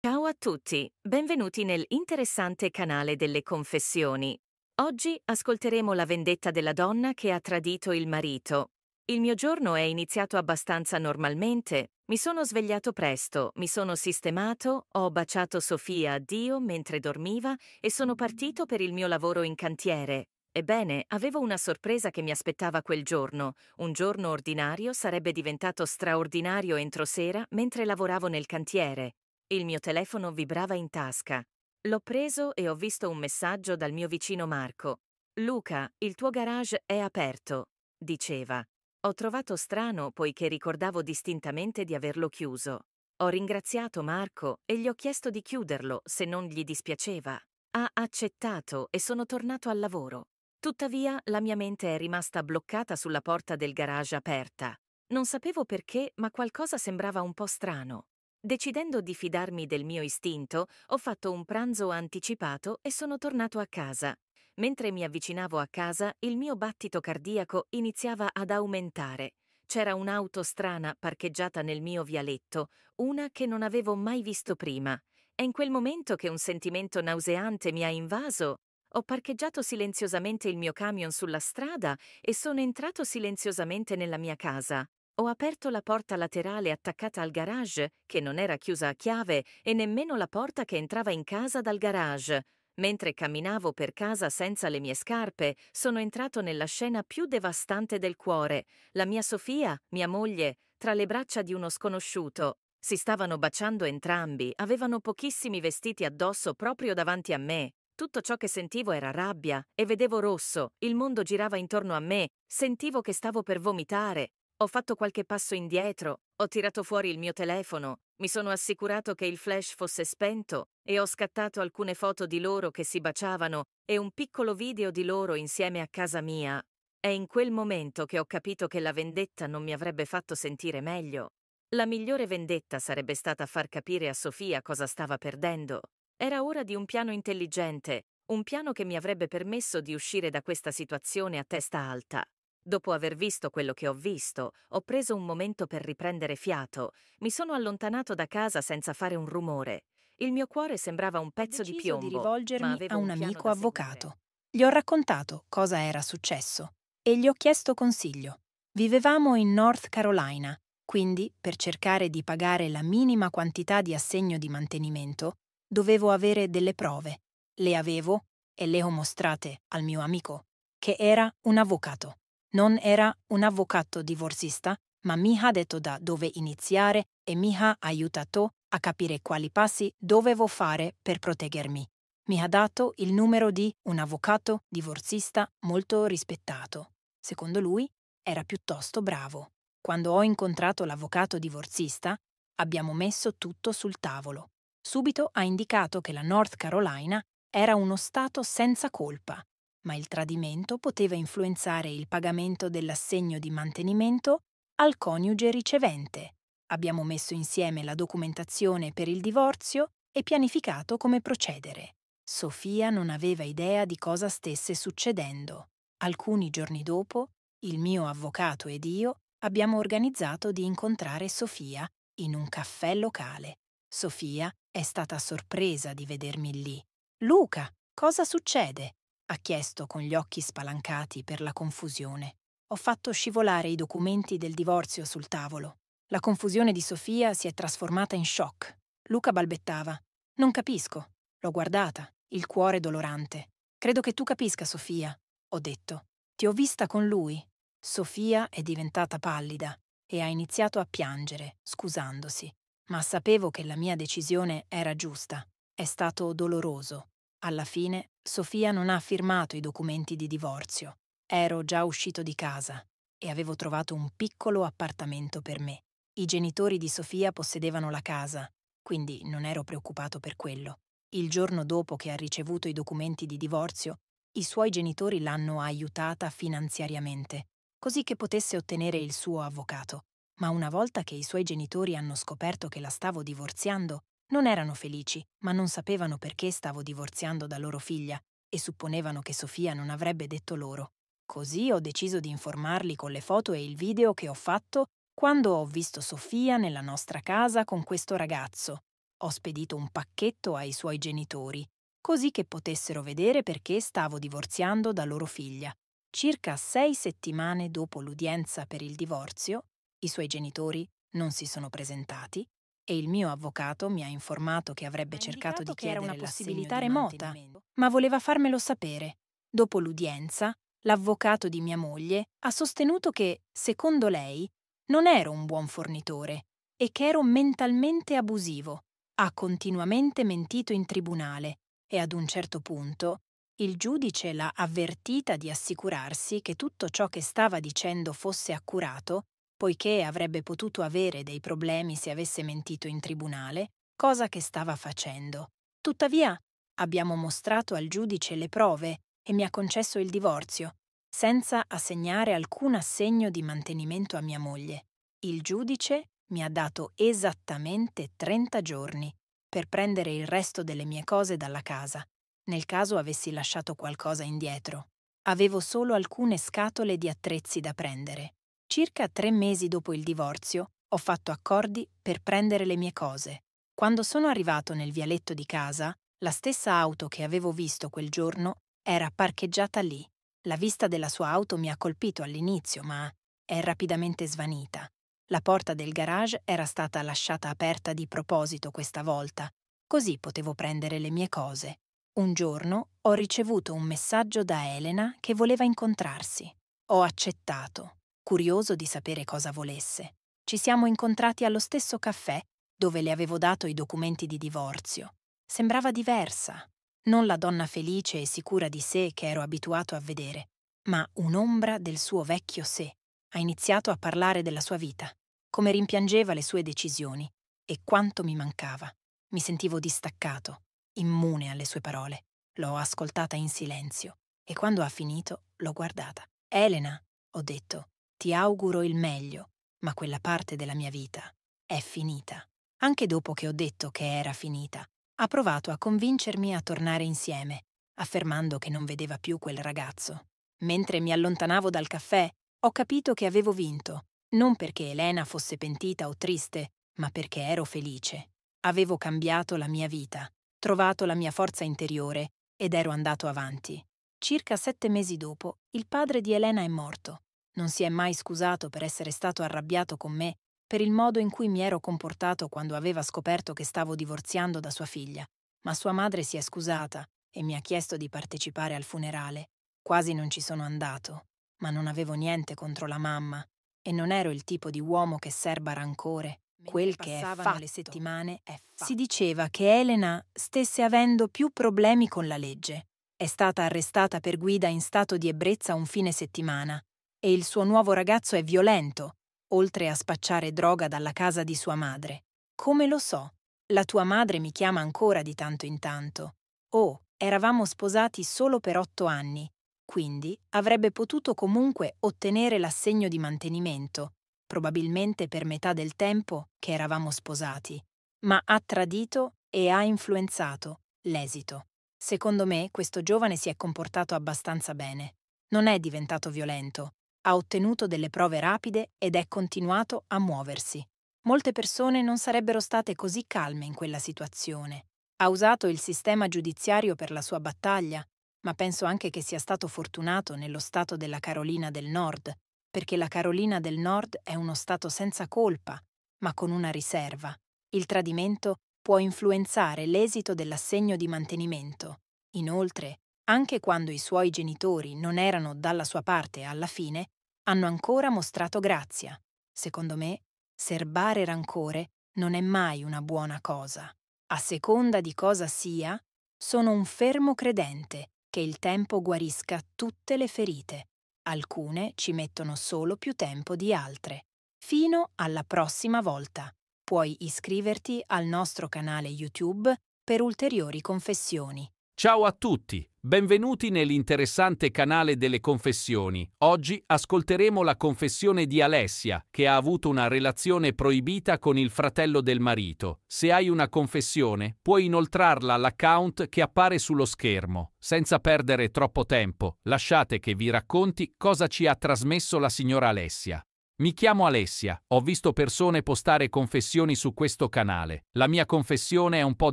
Ciao a tutti, benvenuti nel interessante canale delle confessioni. Oggi ascolteremo la vendetta della donna che ha tradito il marito. Il mio giorno è iniziato abbastanza normalmente, mi sono svegliato presto, mi sono sistemato, ho baciato Sofia a Dio mentre dormiva e sono partito per il mio lavoro in cantiere. Ebbene, avevo una sorpresa che mi aspettava quel giorno. Un giorno ordinario sarebbe diventato straordinario entro sera mentre lavoravo nel cantiere. Il mio telefono vibrava in tasca. L'ho preso e ho visto un messaggio dal mio vicino Marco. Luca, il tuo garage è aperto, diceva. Ho trovato strano poiché ricordavo distintamente di averlo chiuso. Ho ringraziato Marco e gli ho chiesto di chiuderlo se non gli dispiaceva. Ha accettato e sono tornato al lavoro. Tuttavia la mia mente è rimasta bloccata sulla porta del garage aperta. Non sapevo perché, ma qualcosa sembrava un po' strano. Decidendo di fidarmi del mio istinto, ho fatto un pranzo anticipato e sono tornato a casa. Mentre mi avvicinavo a casa, il mio battito cardiaco iniziava ad aumentare. C'era un'auto strana parcheggiata nel mio vialetto, una che non avevo mai visto prima. È in quel momento che un sentimento nauseante mi ha invaso. Ho parcheggiato silenziosamente il mio camion sulla strada e sono entrato silenziosamente nella mia casa. Ho aperto la porta laterale attaccata al garage, che non era chiusa a chiave, e nemmeno la porta che entrava in casa dal garage. Mentre camminavo per casa senza le mie scarpe, sono entrato nella scena più devastante del cuore. La mia Sofia, mia moglie, tra le braccia di uno sconosciuto. Si stavano baciando entrambi, avevano pochissimi vestiti addosso proprio davanti a me. Tutto ciò che sentivo era rabbia e vedevo rosso, il mondo girava intorno a me, sentivo che stavo per vomitare, ho fatto qualche passo indietro, ho tirato fuori il mio telefono, mi sono assicurato che il flash fosse spento e ho scattato alcune foto di loro che si baciavano e un piccolo video di loro insieme a casa mia. È in quel momento che ho capito che la vendetta non mi avrebbe fatto sentire meglio. La migliore vendetta sarebbe stata far capire a Sofia cosa stava perdendo. Era ora di un piano intelligente, un piano che mi avrebbe permesso di uscire da questa situazione a testa alta. Dopo aver visto quello che ho visto, ho preso un momento per riprendere fiato, mi sono allontanato da casa senza fare un rumore. Il mio cuore sembrava un pezzo di piombo. Ho deciso di rivolgermi a un, un amico avvocato. Gli ho raccontato cosa era successo e gli ho chiesto consiglio. Vivevamo in North Carolina, quindi per cercare di pagare la minima quantità di assegno di mantenimento, dovevo avere delle prove. Le avevo e le ho mostrate al mio amico, che era un avvocato. Non era un avvocato divorzista, ma mi ha detto da dove iniziare e mi ha aiutato a capire quali passi dovevo fare per proteggermi. Mi ha dato il numero di un avvocato divorzista molto rispettato. Secondo lui era piuttosto bravo. Quando ho incontrato l'avvocato divorzista, abbiamo messo tutto sul tavolo. Subito ha indicato che la North Carolina era uno Stato senza colpa ma il tradimento poteva influenzare il pagamento dell'assegno di mantenimento al coniuge ricevente. Abbiamo messo insieme la documentazione per il divorzio e pianificato come procedere. Sofia non aveva idea di cosa stesse succedendo. Alcuni giorni dopo, il mio avvocato ed io abbiamo organizzato di incontrare Sofia in un caffè locale. Sofia è stata sorpresa di vedermi lì. Luca, cosa succede? ha chiesto con gli occhi spalancati per la confusione. Ho fatto scivolare i documenti del divorzio sul tavolo. La confusione di Sofia si è trasformata in shock. Luca balbettava. Non capisco. L'ho guardata, il cuore dolorante. Credo che tu capisca, Sofia, ho detto. Ti ho vista con lui. Sofia è diventata pallida e ha iniziato a piangere, scusandosi. Ma sapevo che la mia decisione era giusta. È stato doloroso, alla fine, Sofia non ha firmato i documenti di divorzio. Ero già uscito di casa e avevo trovato un piccolo appartamento per me. I genitori di Sofia possedevano la casa, quindi non ero preoccupato per quello. Il giorno dopo che ha ricevuto i documenti di divorzio, i suoi genitori l'hanno aiutata finanziariamente, così che potesse ottenere il suo avvocato. Ma una volta che i suoi genitori hanno scoperto che la stavo divorziando, non erano felici, ma non sapevano perché stavo divorziando da loro figlia e supponevano che Sofia non avrebbe detto loro. Così ho deciso di informarli con le foto e il video che ho fatto quando ho visto Sofia nella nostra casa con questo ragazzo. Ho spedito un pacchetto ai suoi genitori, così che potessero vedere perché stavo divorziando da loro figlia. Circa sei settimane dopo l'udienza per il divorzio, i suoi genitori non si sono presentati e il mio avvocato mi ha informato che avrebbe cercato di chiedere una possibilità remota, ma voleva farmelo sapere. Dopo l'udienza, l'avvocato di mia moglie ha sostenuto che, secondo lei, non ero un buon fornitore e che ero mentalmente abusivo. Ha continuamente mentito in tribunale e ad un certo punto il giudice l'ha avvertita di assicurarsi che tutto ciò che stava dicendo fosse accurato poiché avrebbe potuto avere dei problemi se avesse mentito in tribunale, cosa che stava facendo. Tuttavia, abbiamo mostrato al giudice le prove e mi ha concesso il divorzio, senza assegnare alcun assegno di mantenimento a mia moglie. Il giudice mi ha dato esattamente 30 giorni per prendere il resto delle mie cose dalla casa, nel caso avessi lasciato qualcosa indietro. Avevo solo alcune scatole di attrezzi da prendere. Circa tre mesi dopo il divorzio ho fatto accordi per prendere le mie cose. Quando sono arrivato nel vialetto di casa, la stessa auto che avevo visto quel giorno era parcheggiata lì. La vista della sua auto mi ha colpito all'inizio, ma è rapidamente svanita. La porta del garage era stata lasciata aperta di proposito questa volta, così potevo prendere le mie cose. Un giorno ho ricevuto un messaggio da Elena che voleva incontrarsi. Ho accettato curioso di sapere cosa volesse. Ci siamo incontrati allo stesso caffè dove le avevo dato i documenti di divorzio. Sembrava diversa, non la donna felice e sicura di sé che ero abituato a vedere, ma un'ombra del suo vecchio sé. Ha iniziato a parlare della sua vita, come rimpiangeva le sue decisioni e quanto mi mancava. Mi sentivo distaccato, immune alle sue parole. L'ho ascoltata in silenzio e quando ha finito l'ho guardata. Elena, ho detto, ti auguro il meglio, ma quella parte della mia vita è finita. Anche dopo che ho detto che era finita, ha provato a convincermi a tornare insieme, affermando che non vedeva più quel ragazzo. Mentre mi allontanavo dal caffè, ho capito che avevo vinto, non perché Elena fosse pentita o triste, ma perché ero felice. Avevo cambiato la mia vita, trovato la mia forza interiore ed ero andato avanti. Circa sette mesi dopo, il padre di Elena è morto non si è mai scusato per essere stato arrabbiato con me per il modo in cui mi ero comportato quando aveva scoperto che stavo divorziando da sua figlia, ma sua madre si è scusata e mi ha chiesto di partecipare al funerale. Quasi non ci sono andato, ma non avevo niente contro la mamma e non ero il tipo di uomo che serba rancore. Quel che è fatto, le settimane è fatto. si diceva che Elena stesse avendo più problemi con la legge. È stata arrestata per guida in stato di ebbrezza un fine settimana e il suo nuovo ragazzo è violento, oltre a spacciare droga dalla casa di sua madre. Come lo so? La tua madre mi chiama ancora di tanto in tanto. Oh, eravamo sposati solo per otto anni, quindi avrebbe potuto comunque ottenere l'assegno di mantenimento, probabilmente per metà del tempo che eravamo sposati, ma ha tradito e ha influenzato l'esito. Secondo me questo giovane si è comportato abbastanza bene. Non è diventato violento, ha ottenuto delle prove rapide ed è continuato a muoversi. Molte persone non sarebbero state così calme in quella situazione. Ha usato il sistema giudiziario per la sua battaglia, ma penso anche che sia stato fortunato nello stato della Carolina del Nord, perché la Carolina del Nord è uno stato senza colpa, ma con una riserva. Il tradimento può influenzare l'esito dell'assegno di mantenimento. Inoltre, anche quando i suoi genitori non erano dalla sua parte alla fine, hanno ancora mostrato grazia. Secondo me, serbare rancore non è mai una buona cosa. A seconda di cosa sia, sono un fermo credente che il tempo guarisca tutte le ferite. Alcune ci mettono solo più tempo di altre. Fino alla prossima volta. Puoi iscriverti al nostro canale YouTube per ulteriori confessioni. Ciao a tutti! Benvenuti nell'interessante canale delle confessioni. Oggi ascolteremo la confessione di Alessia, che ha avuto una relazione proibita con il fratello del marito. Se hai una confessione, puoi inoltrarla all'account che appare sullo schermo. Senza perdere troppo tempo, lasciate che vi racconti cosa ci ha trasmesso la signora Alessia. Mi chiamo Alessia, ho visto persone postare confessioni su questo canale. La mia confessione è un po'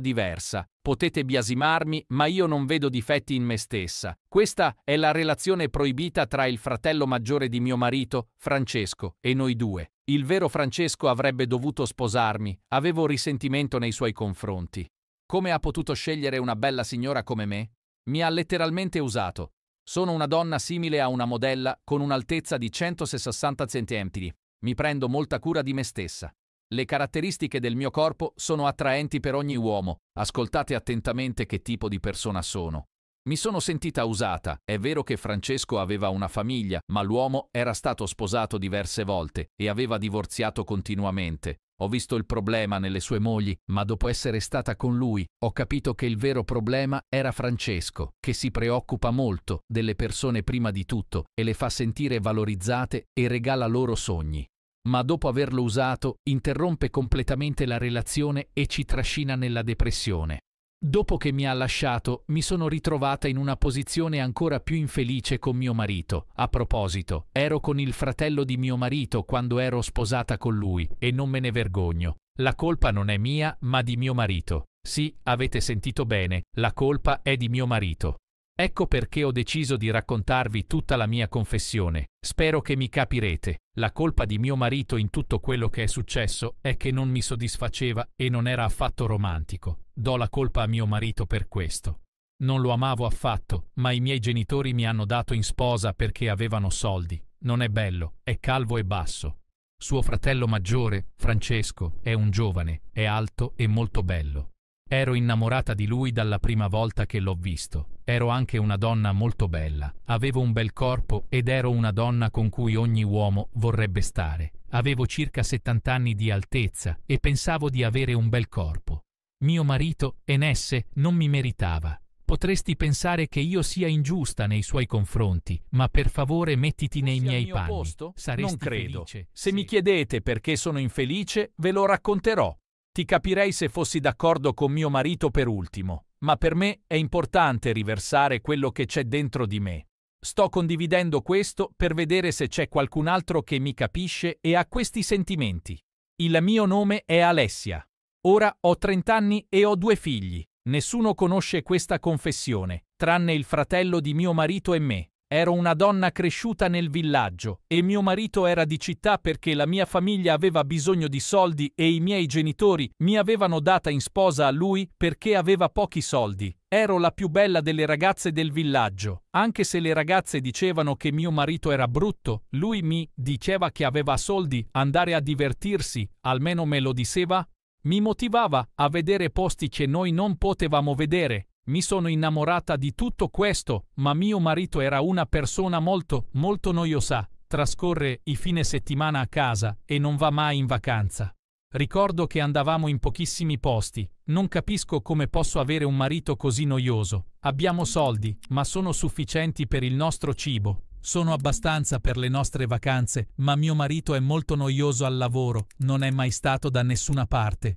diversa, Potete biasimarmi, ma io non vedo difetti in me stessa. Questa è la relazione proibita tra il fratello maggiore di mio marito, Francesco, e noi due. Il vero Francesco avrebbe dovuto sposarmi, avevo risentimento nei suoi confronti. Come ha potuto scegliere una bella signora come me? Mi ha letteralmente usato. Sono una donna simile a una modella con un'altezza di 160 cm. Mi prendo molta cura di me stessa. Le caratteristiche del mio corpo sono attraenti per ogni uomo. Ascoltate attentamente che tipo di persona sono. Mi sono sentita usata. È vero che Francesco aveva una famiglia, ma l'uomo era stato sposato diverse volte e aveva divorziato continuamente. Ho visto il problema nelle sue mogli, ma dopo essere stata con lui ho capito che il vero problema era Francesco, che si preoccupa molto delle persone prima di tutto e le fa sentire valorizzate e regala loro sogni ma dopo averlo usato interrompe completamente la relazione e ci trascina nella depressione. Dopo che mi ha lasciato, mi sono ritrovata in una posizione ancora più infelice con mio marito. A proposito, ero con il fratello di mio marito quando ero sposata con lui e non me ne vergogno. La colpa non è mia, ma di mio marito. Sì, avete sentito bene, la colpa è di mio marito. Ecco perché ho deciso di raccontarvi tutta la mia confessione. Spero che mi capirete. La colpa di mio marito in tutto quello che è successo è che non mi soddisfaceva e non era affatto romantico. Do la colpa a mio marito per questo. Non lo amavo affatto, ma i miei genitori mi hanno dato in sposa perché avevano soldi. Non è bello, è calvo e basso. Suo fratello maggiore, Francesco, è un giovane, è alto e molto bello. Ero innamorata di lui dalla prima volta che l'ho visto. Ero anche una donna molto bella, avevo un bel corpo ed ero una donna con cui ogni uomo vorrebbe stare. Avevo circa 70 anni di altezza e pensavo di avere un bel corpo. Mio marito, Enesse, non mi meritava. Potresti pensare che io sia ingiusta nei suoi confronti, ma per favore mettiti nei miei panni. Posto? Saresti non credo. Felice. Se sì. mi chiedete perché sono infelice, ve lo racconterò. Ti capirei se fossi d'accordo con mio marito per ultimo, ma per me è importante riversare quello che c'è dentro di me. Sto condividendo questo per vedere se c'è qualcun altro che mi capisce e ha questi sentimenti. Il mio nome è Alessia. Ora ho 30 anni e ho due figli. Nessuno conosce questa confessione, tranne il fratello di mio marito e me. Ero una donna cresciuta nel villaggio e mio marito era di città perché la mia famiglia aveva bisogno di soldi e i miei genitori mi avevano data in sposa a lui perché aveva pochi soldi. Ero la più bella delle ragazze del villaggio. Anche se le ragazze dicevano che mio marito era brutto, lui mi diceva che aveva soldi, andare a divertirsi, almeno me lo diceva, mi motivava a vedere posti che noi non potevamo vedere, mi sono innamorata di tutto questo, ma mio marito era una persona molto, molto noiosa, trascorre i fine settimana a casa e non va mai in vacanza. Ricordo che andavamo in pochissimi posti, non capisco come posso avere un marito così noioso. Abbiamo soldi, ma sono sufficienti per il nostro cibo. Sono abbastanza per le nostre vacanze, ma mio marito è molto noioso al lavoro, non è mai stato da nessuna parte.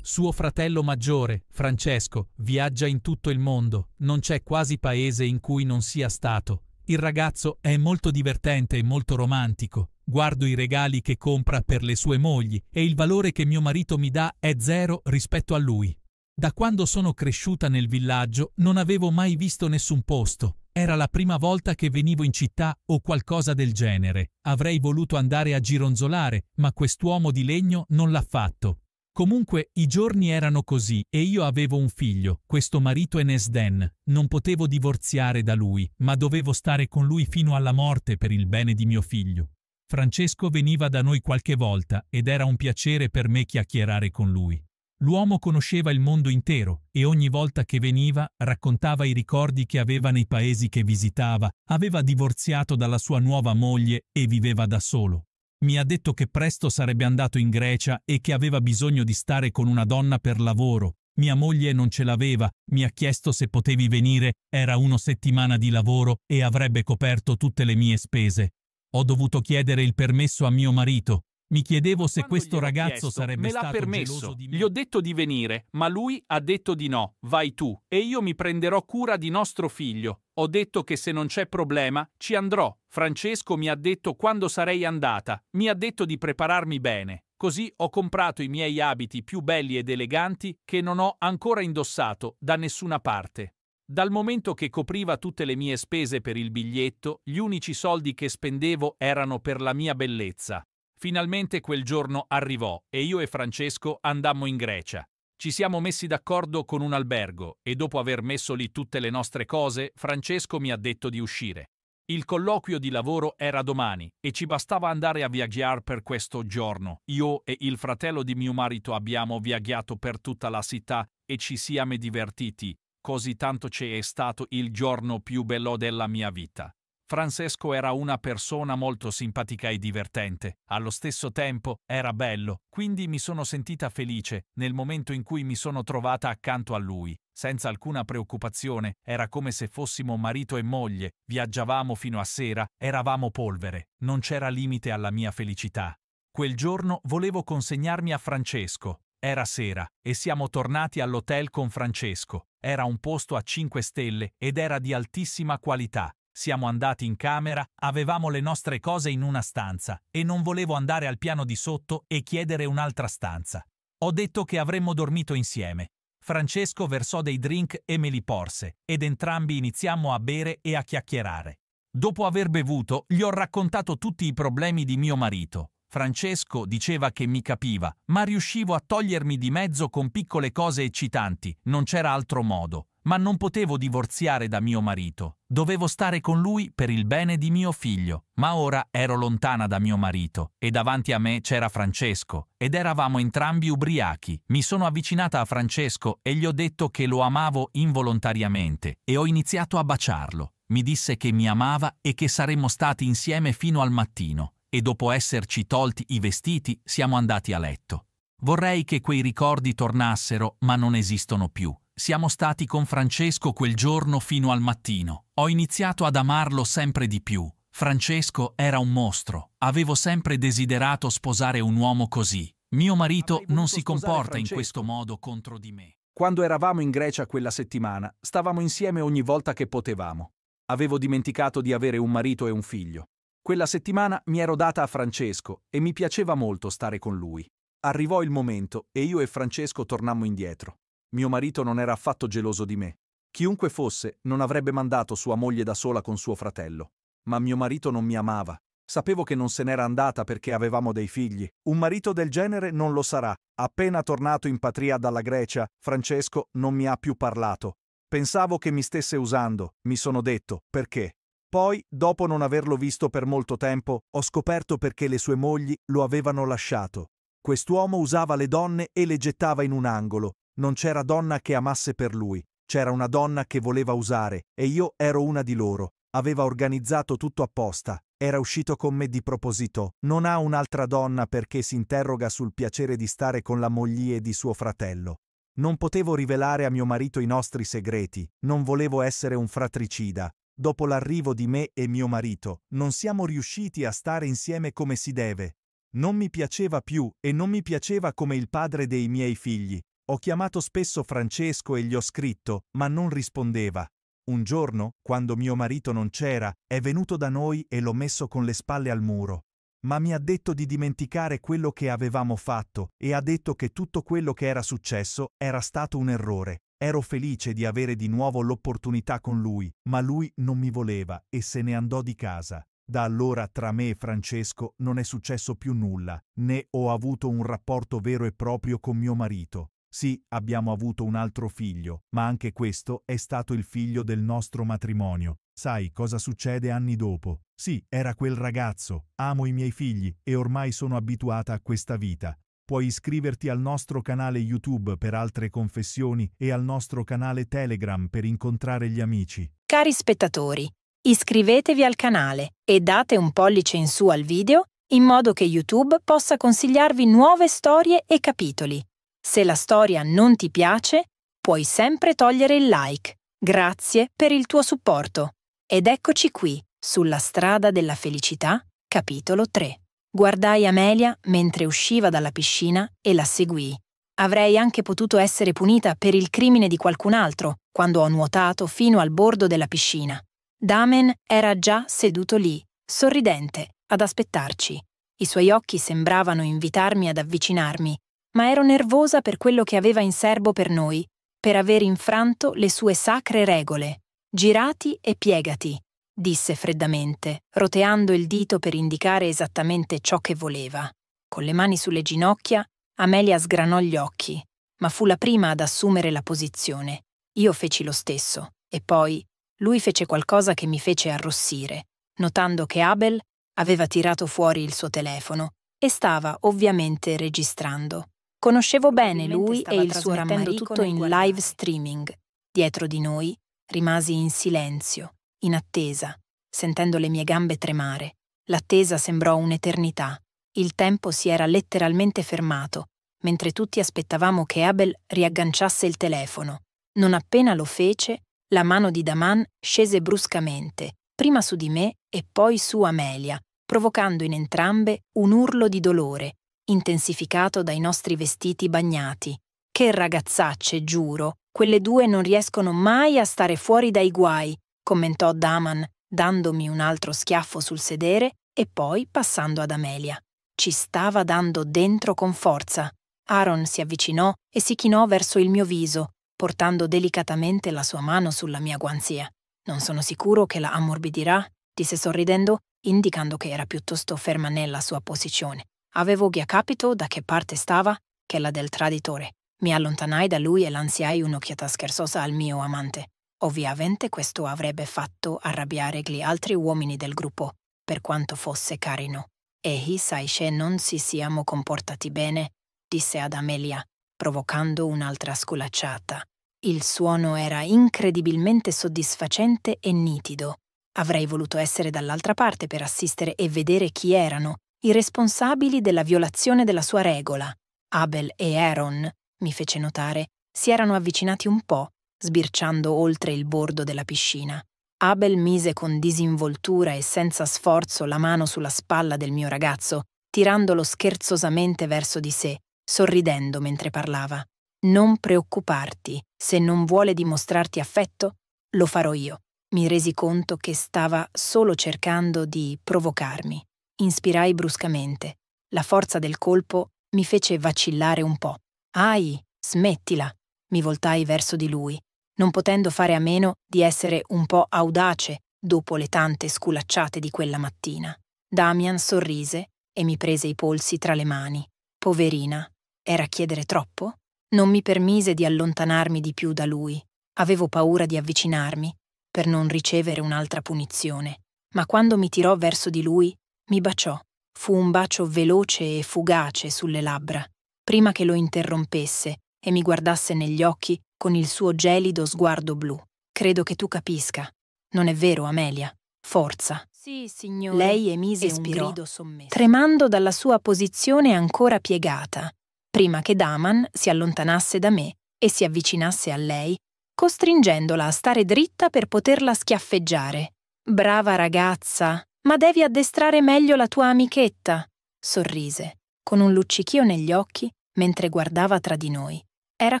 Suo fratello maggiore, Francesco, viaggia in tutto il mondo, non c'è quasi paese in cui non sia stato. Il ragazzo è molto divertente e molto romantico. Guardo i regali che compra per le sue mogli e il valore che mio marito mi dà è zero rispetto a lui. Da quando sono cresciuta nel villaggio non avevo mai visto nessun posto. Era la prima volta che venivo in città o qualcosa del genere. Avrei voluto andare a gironzolare, ma quest'uomo di legno non l'ha fatto. Comunque, i giorni erano così e io avevo un figlio, questo marito Enesden. Non potevo divorziare da lui, ma dovevo stare con lui fino alla morte per il bene di mio figlio. Francesco veniva da noi qualche volta ed era un piacere per me chiacchierare con lui. L'uomo conosceva il mondo intero e ogni volta che veniva raccontava i ricordi che aveva nei paesi che visitava, aveva divorziato dalla sua nuova moglie e viveva da solo mi ha detto che presto sarebbe andato in Grecia e che aveva bisogno di stare con una donna per lavoro. Mia moglie non ce l'aveva, mi ha chiesto se potevi venire, era una settimana di lavoro e avrebbe coperto tutte le mie spese. Ho dovuto chiedere il permesso a mio marito, mi chiedevo se Quando questo ragazzo chiesto, sarebbe me stato permesso. Gli ho detto di venire, ma lui ha detto di no. Vai tu e io mi prenderò cura di nostro figlio. Ho detto che se non c'è problema, ci andrò. Francesco mi ha detto quando sarei andata. Mi ha detto di prepararmi bene. Così ho comprato i miei abiti più belli ed eleganti che non ho ancora indossato da nessuna parte. Dal momento che copriva tutte le mie spese per il biglietto, gli unici soldi che spendevo erano per la mia bellezza. Finalmente quel giorno arrivò e io e Francesco andammo in Grecia. Ci siamo messi d'accordo con un albergo e dopo aver messo lì tutte le nostre cose, Francesco mi ha detto di uscire. Il colloquio di lavoro era domani e ci bastava andare a viaggiare per questo giorno. Io e il fratello di mio marito abbiamo viaggiato per tutta la città e ci siamo divertiti, così tanto c'è stato il giorno più bello della mia vita. Francesco era una persona molto simpatica e divertente, allo stesso tempo era bello, quindi mi sono sentita felice nel momento in cui mi sono trovata accanto a lui, senza alcuna preoccupazione, era come se fossimo marito e moglie, viaggiavamo fino a sera, eravamo polvere, non c'era limite alla mia felicità. Quel giorno volevo consegnarmi a Francesco, era sera, e siamo tornati all'hotel con Francesco, era un posto a 5 stelle ed era di altissima qualità, siamo andati in camera, avevamo le nostre cose in una stanza e non volevo andare al piano di sotto e chiedere un'altra stanza. Ho detto che avremmo dormito insieme. Francesco versò dei drink e me li porse, ed entrambi iniziammo a bere e a chiacchierare. Dopo aver bevuto, gli ho raccontato tutti i problemi di mio marito, Francesco diceva che mi capiva, ma riuscivo a togliermi di mezzo con piccole cose eccitanti, non c'era altro modo. Ma non potevo divorziare da mio marito. Dovevo stare con lui per il bene di mio figlio. Ma ora ero lontana da mio marito e davanti a me c'era Francesco ed eravamo entrambi ubriachi. Mi sono avvicinata a Francesco e gli ho detto che lo amavo involontariamente e ho iniziato a baciarlo. Mi disse che mi amava e che saremmo stati insieme fino al mattino e dopo esserci tolti i vestiti siamo andati a letto. Vorrei che quei ricordi tornassero, ma non esistono più. Siamo stati con Francesco quel giorno fino al mattino. Ho iniziato ad amarlo sempre di più. Francesco era un mostro. Avevo sempre desiderato sposare un uomo così. Mio marito non si comporta Francesco. in questo modo contro di me. Quando eravamo in Grecia quella settimana, stavamo insieme ogni volta che potevamo. Avevo dimenticato di avere un marito e un figlio. Quella settimana mi ero data a Francesco e mi piaceva molto stare con lui. Arrivò il momento e io e Francesco tornammo indietro. Mio marito non era affatto geloso di me. Chiunque fosse non avrebbe mandato sua moglie da sola con suo fratello. Ma mio marito non mi amava. Sapevo che non se n'era andata perché avevamo dei figli. Un marito del genere non lo sarà. Appena tornato in patria dalla Grecia, Francesco non mi ha più parlato. Pensavo che mi stesse usando, mi sono detto, perché? Poi, dopo non averlo visto per molto tempo, ho scoperto perché le sue mogli lo avevano lasciato. Quest'uomo usava le donne e le gettava in un angolo. Non c'era donna che amasse per lui, c'era una donna che voleva usare, e io ero una di loro. Aveva organizzato tutto apposta, era uscito con me di proposito. Non ha un'altra donna perché si interroga sul piacere di stare con la moglie di suo fratello. Non potevo rivelare a mio marito i nostri segreti, non volevo essere un fratricida, Dopo l'arrivo di me e mio marito, non siamo riusciti a stare insieme come si deve. Non mi piaceva più e non mi piaceva come il padre dei miei figli. Ho chiamato spesso Francesco e gli ho scritto, ma non rispondeva. Un giorno, quando mio marito non c'era, è venuto da noi e l'ho messo con le spalle al muro. Ma mi ha detto di dimenticare quello che avevamo fatto e ha detto che tutto quello che era successo era stato un errore. Ero felice di avere di nuovo l'opportunità con lui, ma lui non mi voleva e se ne andò di casa. Da allora tra me e Francesco non è successo più nulla, né ho avuto un rapporto vero e proprio con mio marito. Sì, abbiamo avuto un altro figlio, ma anche questo è stato il figlio del nostro matrimonio. Sai cosa succede anni dopo? Sì, era quel ragazzo, amo i miei figli e ormai sono abituata a questa vita. Puoi iscriverti al nostro canale YouTube per altre confessioni e al nostro canale Telegram per incontrare gli amici. Cari spettatori, iscrivetevi al canale e date un pollice in su al video in modo che YouTube possa consigliarvi nuove storie e capitoli. Se la storia non ti piace, puoi sempre togliere il like. Grazie per il tuo supporto. Ed eccoci qui, sulla strada della felicità, capitolo 3. Guardai Amelia mentre usciva dalla piscina e la seguii. Avrei anche potuto essere punita per il crimine di qualcun altro quando ho nuotato fino al bordo della piscina. Damen era già seduto lì, sorridente, ad aspettarci. I suoi occhi sembravano invitarmi ad avvicinarmi, ma ero nervosa per quello che aveva in serbo per noi, per aver infranto le sue sacre regole. Girati e piegati, disse freddamente, roteando il dito per indicare esattamente ciò che voleva. Con le mani sulle ginocchia, Amelia sgranò gli occhi, ma fu la prima ad assumere la posizione. Io feci lo stesso, e poi lui fece qualcosa che mi fece arrossire, notando che Abel aveva tirato fuori il suo telefono e stava ovviamente registrando. Conoscevo bene lui e il suo rammarico in live streaming. Dietro di noi rimasi in silenzio in attesa, sentendo le mie gambe tremare. L'attesa sembrò un'eternità. Il tempo si era letteralmente fermato, mentre tutti aspettavamo che Abel riagganciasse il telefono. Non appena lo fece, la mano di Daman scese bruscamente, prima su di me e poi su Amelia, provocando in entrambe un urlo di dolore, intensificato dai nostri vestiti bagnati. Che ragazzacce, giuro, quelle due non riescono mai a stare fuori dai guai, commentò Daman, dandomi un altro schiaffo sul sedere e poi passando ad Amelia. Ci stava dando dentro con forza. Aaron si avvicinò e si chinò verso il mio viso, portando delicatamente la sua mano sulla mia guanzia. Non sono sicuro che la ammorbidirà, disse sorridendo, indicando che era piuttosto ferma nella sua posizione. Avevo già capito da che parte stava, che la del traditore. Mi allontanai da lui e lanziai un'occhiata scherzosa al mio amante. Ovviamente questo avrebbe fatto arrabbiare gli altri uomini del gruppo, per quanto fosse carino. E Hisaishe non si siamo comportati bene, disse ad Amelia, provocando un'altra sculacciata. Il suono era incredibilmente soddisfacente e nitido. Avrei voluto essere dall'altra parte per assistere e vedere chi erano i responsabili della violazione della sua regola. Abel e Aaron, mi fece notare, si erano avvicinati un po' sbirciando oltre il bordo della piscina. Abel mise con disinvoltura e senza sforzo la mano sulla spalla del mio ragazzo, tirandolo scherzosamente verso di sé, sorridendo mentre parlava. Non preoccuparti, se non vuole dimostrarti affetto, lo farò io. Mi resi conto che stava solo cercando di provocarmi. Inspirai bruscamente. La forza del colpo mi fece vacillare un po'. Ai, smettila! Mi voltai verso di lui, non potendo fare a meno di essere un po' audace dopo le tante sculacciate di quella mattina. Damian sorrise e mi prese i polsi tra le mani. Poverina, era chiedere troppo? Non mi permise di allontanarmi di più da lui. Avevo paura di avvicinarmi per non ricevere un'altra punizione. Ma quando mi tirò verso di lui, mi baciò. Fu un bacio veloce e fugace sulle labbra. Prima che lo interrompesse, e mi guardasse negli occhi con il suo gelido sguardo blu. Credo che tu capisca. Non è vero, Amelia? Forza. Sì, signore. Lei emise Espirò, un grido sommesso. Tremando dalla sua posizione ancora piegata, prima che Daman si allontanasse da me e si avvicinasse a lei, costringendola a stare dritta per poterla schiaffeggiare. Brava ragazza, ma devi addestrare meglio la tua amichetta, sorrise, con un luccichio negli occhi mentre guardava tra di noi. Era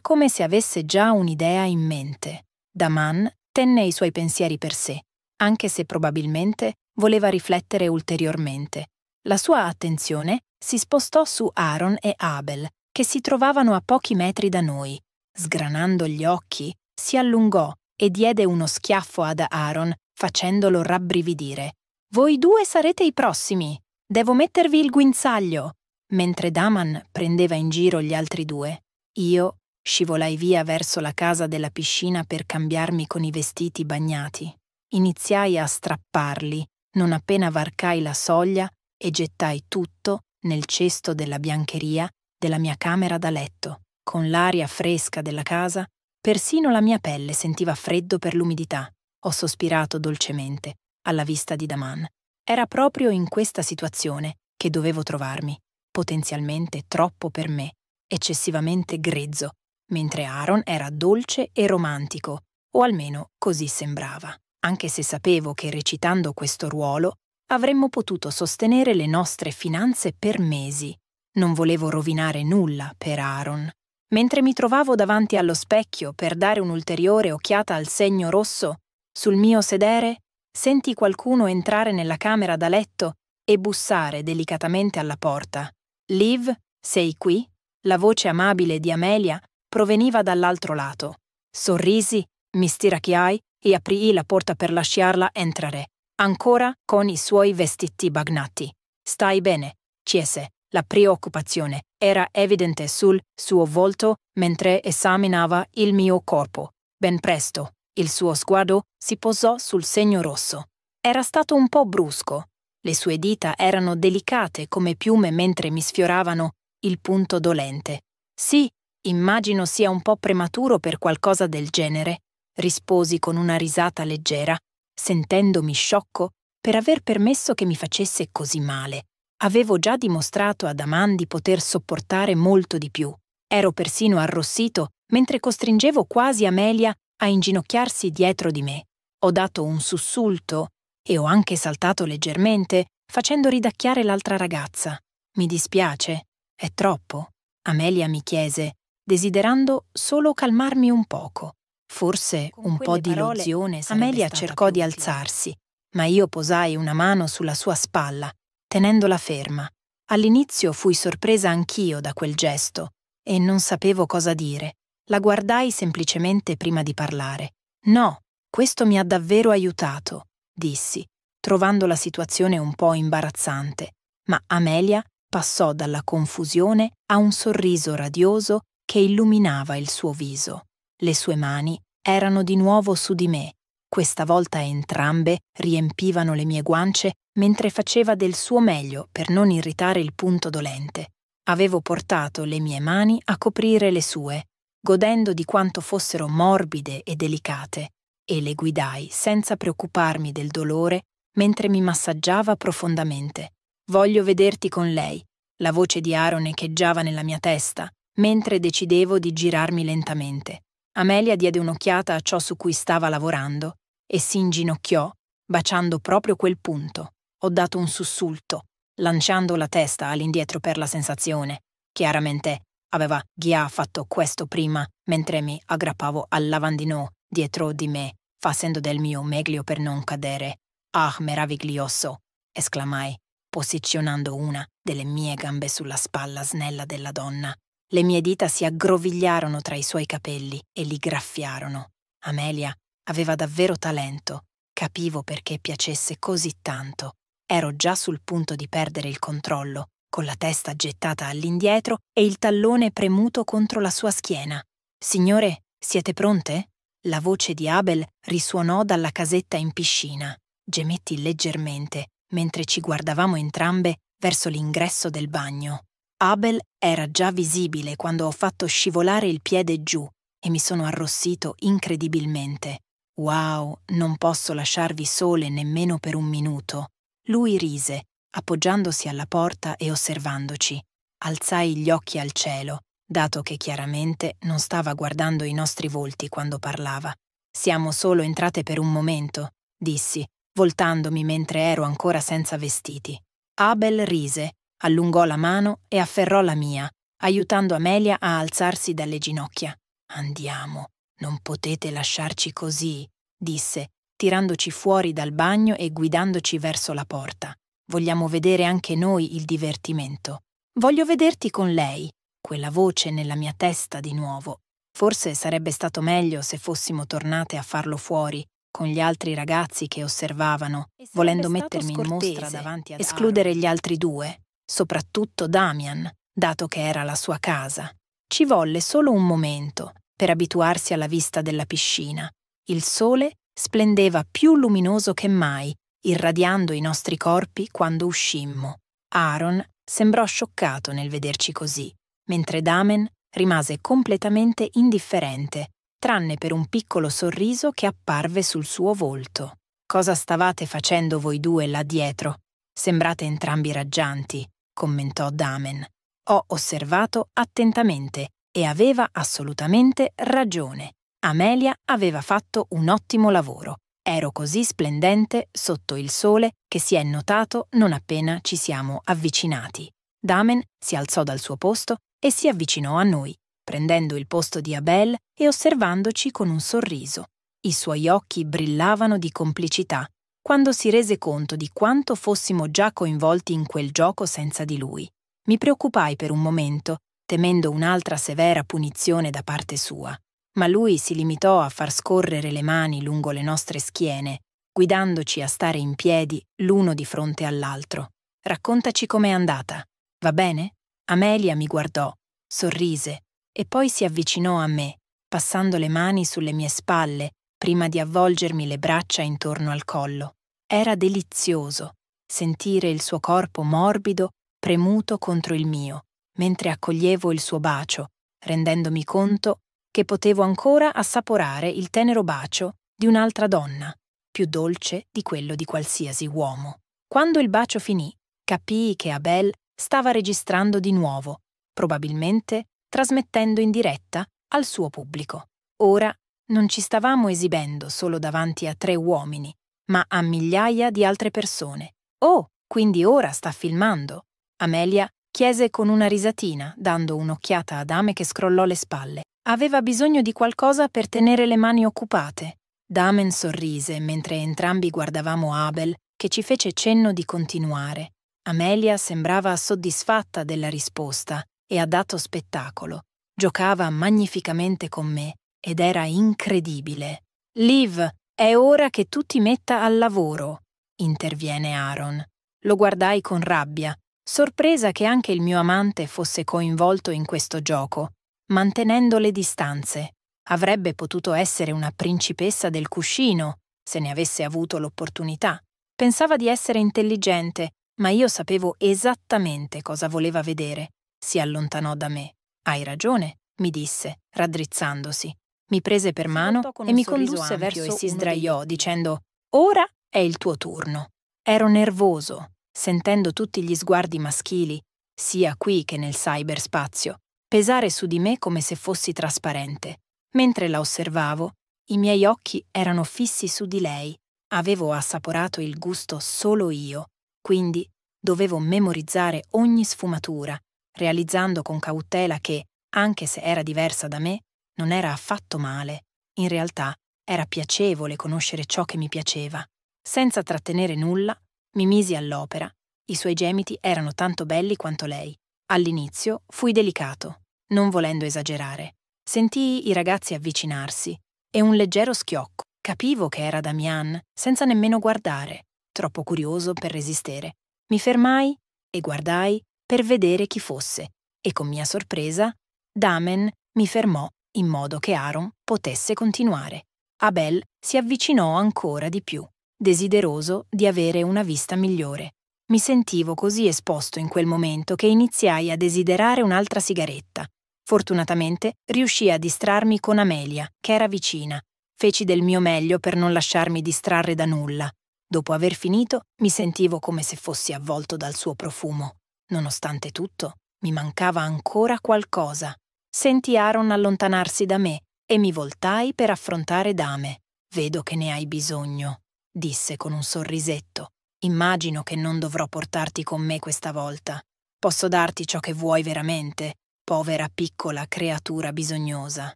come se avesse già un'idea in mente. Daman tenne i suoi pensieri per sé, anche se probabilmente voleva riflettere ulteriormente. La sua attenzione si spostò su Aaron e Abel, che si trovavano a pochi metri da noi. Sgranando gli occhi, si allungò e diede uno schiaffo ad Aaron, facendolo rabbrividire. Voi due sarete i prossimi. Devo mettervi il guinzaglio. Mentre Daman prendeva in giro gli altri due, io Scivolai via verso la casa della piscina per cambiarmi con i vestiti bagnati. Iniziai a strapparli non appena varcai la soglia e gettai tutto nel cesto della biancheria della mia camera da letto. Con l'aria fresca della casa, persino la mia pelle sentiva freddo per l'umidità. Ho sospirato dolcemente alla vista di Daman. Era proprio in questa situazione che dovevo trovarmi, potenzialmente troppo per me, eccessivamente grezzo mentre Aaron era dolce e romantico, o almeno così sembrava, anche se sapevo che recitando questo ruolo avremmo potuto sostenere le nostre finanze per mesi. Non volevo rovinare nulla per Aaron. Mentre mi trovavo davanti allo specchio per dare un'ulteriore occhiata al segno rosso, sul mio sedere senti qualcuno entrare nella camera da letto e bussare delicatamente alla porta. Liv, sei qui? La voce amabile di Amelia proveniva dall'altro lato. Sorrisi, mi stiracchiai e aprii la porta per lasciarla entrare, ancora con i suoi vestiti bagnati. Stai bene, chiese. La preoccupazione era evidente sul suo volto mentre esaminava il mio corpo. Ben presto, il suo sguardo si posò sul segno rosso. Era stato un po' brusco. Le sue dita erano delicate come piume mentre mi sfioravano il punto dolente. Sì, Immagino sia un po' prematuro per qualcosa del genere, risposi con una risata leggera, sentendomi sciocco per aver permesso che mi facesse così male. Avevo già dimostrato ad Aman di poter sopportare molto di più. Ero persino arrossito mentre costringevo quasi Amelia a inginocchiarsi dietro di me. Ho dato un sussulto e ho anche saltato leggermente, facendo ridacchiare l'altra ragazza. Mi dispiace, è troppo. Amelia mi chiese, desiderando solo calmarmi un poco. Forse Con un po' di illusione. Amelia cercò di alzarsi, ma io posai una mano sulla sua spalla, tenendola ferma. All'inizio fui sorpresa anch'io da quel gesto e non sapevo cosa dire. La guardai semplicemente prima di parlare. No, questo mi ha davvero aiutato, dissi, trovando la situazione un po' imbarazzante, ma Amelia passò dalla confusione a un sorriso radioso che illuminava il suo viso. Le sue mani erano di nuovo su di me. Questa volta entrambe riempivano le mie guance mentre faceva del suo meglio per non irritare il punto dolente. Avevo portato le mie mani a coprire le sue, godendo di quanto fossero morbide e delicate, e le guidai senza preoccuparmi del dolore mentre mi massaggiava profondamente. Voglio vederti con lei. La voce di Aaron echeggiava nella mia testa, Mentre decidevo di girarmi lentamente, Amelia diede un'occhiata a ciò su cui stava lavorando e si inginocchiò, baciando proprio quel punto. Ho dato un sussulto, lanciando la testa all'indietro per la sensazione. Chiaramente aveva Ghia fatto questo prima mentre mi aggrappavo al lavandino dietro di me, facendo del mio meglio per non cadere. Ah, meraviglioso! esclamai, posizionando una delle mie gambe sulla spalla snella della donna. Le mie dita si aggrovigliarono tra i suoi capelli e li graffiarono. Amelia aveva davvero talento. Capivo perché piacesse così tanto. Ero già sul punto di perdere il controllo, con la testa gettata all'indietro e il tallone premuto contro la sua schiena. Signore, siete pronte? La voce di Abel risuonò dalla casetta in piscina. Gemetti leggermente mentre ci guardavamo entrambe verso l'ingresso del bagno. Abel era già visibile quando ho fatto scivolare il piede giù e mi sono arrossito incredibilmente. Wow, non posso lasciarvi sole nemmeno per un minuto. Lui rise, appoggiandosi alla porta e osservandoci. Alzai gli occhi al cielo, dato che chiaramente non stava guardando i nostri volti quando parlava. Siamo solo entrate per un momento, dissi, voltandomi mentre ero ancora senza vestiti. Abel rise allungò la mano e afferrò la mia, aiutando Amelia a alzarsi dalle ginocchia. Andiamo, non potete lasciarci così, disse, tirandoci fuori dal bagno e guidandoci verso la porta. Vogliamo vedere anche noi il divertimento. Voglio vederti con lei, quella voce nella mia testa di nuovo. Forse sarebbe stato meglio se fossimo tornate a farlo fuori, con gli altri ragazzi che osservavano, volendo mettermi in mostra davanti ad escludere gli altri due, soprattutto Damian, dato che era la sua casa. Ci volle solo un momento per abituarsi alla vista della piscina. Il sole splendeva più luminoso che mai, irradiando i nostri corpi quando uscimmo. Aaron sembrò scioccato nel vederci così, mentre Damen rimase completamente indifferente, tranne per un piccolo sorriso che apparve sul suo volto. Cosa stavate facendo voi due là dietro? Sembrate entrambi raggianti, commentò Damen. Ho osservato attentamente e aveva assolutamente ragione. Amelia aveva fatto un ottimo lavoro. Ero così splendente sotto il sole che si è notato non appena ci siamo avvicinati. Damen si alzò dal suo posto e si avvicinò a noi, prendendo il posto di Abel e osservandoci con un sorriso. I suoi occhi brillavano di complicità quando si rese conto di quanto fossimo già coinvolti in quel gioco senza di lui. Mi preoccupai per un momento, temendo un'altra severa punizione da parte sua, ma lui si limitò a far scorrere le mani lungo le nostre schiene, guidandoci a stare in piedi l'uno di fronte all'altro. Raccontaci com'è andata. Va bene? Amelia mi guardò, sorrise e poi si avvicinò a me, passando le mani sulle mie spalle prima di avvolgermi le braccia intorno al collo. Era delizioso sentire il suo corpo morbido premuto contro il mio, mentre accoglievo il suo bacio, rendendomi conto che potevo ancora assaporare il tenero bacio di un'altra donna, più dolce di quello di qualsiasi uomo. Quando il bacio finì, capii che Abel stava registrando di nuovo, probabilmente trasmettendo in diretta al suo pubblico. Ora non ci stavamo esibendo solo davanti a tre uomini, ma a migliaia di altre persone. Oh, quindi ora sta filmando. Amelia chiese con una risatina, dando un'occhiata ad Ame che scrollò le spalle. Aveva bisogno di qualcosa per tenere le mani occupate. Damen sorrise mentre entrambi guardavamo Abel, che ci fece cenno di continuare. Amelia sembrava soddisfatta della risposta e ha dato spettacolo. Giocava magnificamente con me ed era incredibile. Liv, è ora che tu ti metta al lavoro, interviene Aaron. Lo guardai con rabbia, sorpresa che anche il mio amante fosse coinvolto in questo gioco, mantenendo le distanze. Avrebbe potuto essere una principessa del cuscino, se ne avesse avuto l'opportunità. Pensava di essere intelligente, ma io sapevo esattamente cosa voleva vedere. Si allontanò da me. Hai ragione, mi disse, raddrizzandosi. Mi prese per mano e mi condusse verso e si sdraiò dicendo Ora è il tuo turno. Ero nervoso, sentendo tutti gli sguardi maschili, sia qui che nel cyberspazio, pesare su di me come se fossi trasparente. Mentre la osservavo, i miei occhi erano fissi su di lei. Avevo assaporato il gusto solo io, quindi dovevo memorizzare ogni sfumatura, realizzando con cautela che, anche se era diversa da me, non era affatto male. In realtà era piacevole conoscere ciò che mi piaceva. Senza trattenere nulla, mi misi all'opera. I suoi gemiti erano tanto belli quanto lei. All'inizio fui delicato, non volendo esagerare. Sentii i ragazzi avvicinarsi e un leggero schiocco. Capivo che era Damian, senza nemmeno guardare, troppo curioso per resistere. Mi fermai e guardai per vedere chi fosse, e con mia sorpresa, Damen mi fermò in modo che Aaron potesse continuare. Abel si avvicinò ancora di più, desideroso di avere una vista migliore. Mi sentivo così esposto in quel momento che iniziai a desiderare un'altra sigaretta. Fortunatamente riuscii a distrarmi con Amelia, che era vicina. Feci del mio meglio per non lasciarmi distrarre da nulla. Dopo aver finito, mi sentivo come se fossi avvolto dal suo profumo. Nonostante tutto, mi mancava ancora qualcosa. Senti Aaron allontanarsi da me e mi voltai per affrontare Dame. Vedo che ne hai bisogno, disse con un sorrisetto. Immagino che non dovrò portarti con me questa volta. Posso darti ciò che vuoi veramente, povera piccola creatura bisognosa.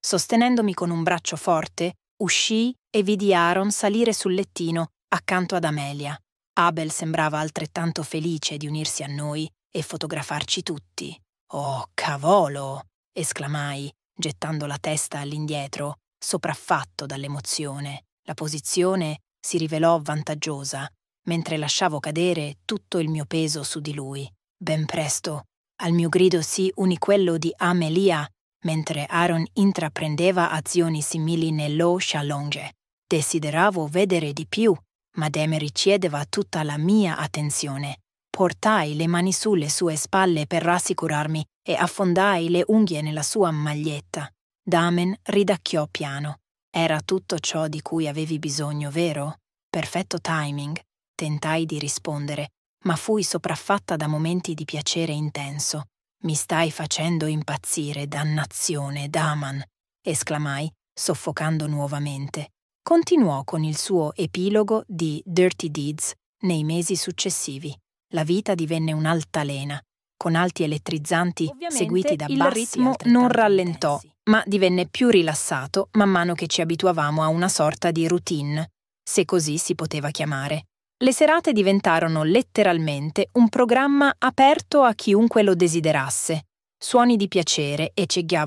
Sostenendomi con un braccio forte, uscii e vidi Aaron salire sul lettino accanto ad Amelia. Abel sembrava altrettanto felice di unirsi a noi e fotografarci tutti. Oh, cavolo! esclamai, gettando la testa all'indietro, sopraffatto dall'emozione. La posizione si rivelò vantaggiosa, mentre lasciavo cadere tutto il mio peso su di lui. Ben presto, al mio grido si unì quello di Amelia, mentre Aaron intraprendeva azioni simili nello Shalonge. Desideravo vedere di più, ma Demery cedeva tutta la mia attenzione. Portai le mani sulle sue spalle per rassicurarmi e affondai le unghie nella sua maglietta. Damen ridacchiò piano. Era tutto ciò di cui avevi bisogno, vero? Perfetto timing. Tentai di rispondere, ma fui sopraffatta da momenti di piacere intenso. Mi stai facendo impazzire, dannazione, Daman, esclamai, soffocando nuovamente. Continuò con il suo epilogo di Dirty Deeds nei mesi successivi. La vita divenne un'altalena, con alti elettrizzanti Ovviamente, seguiti da bassi. Il ritmo non rallentò, intensi. ma divenne più rilassato man mano che ci abituavamo a una sorta di routine, se così si poteva chiamare. Le serate diventarono letteralmente un programma aperto a chiunque lo desiderasse. Suoni di piacere e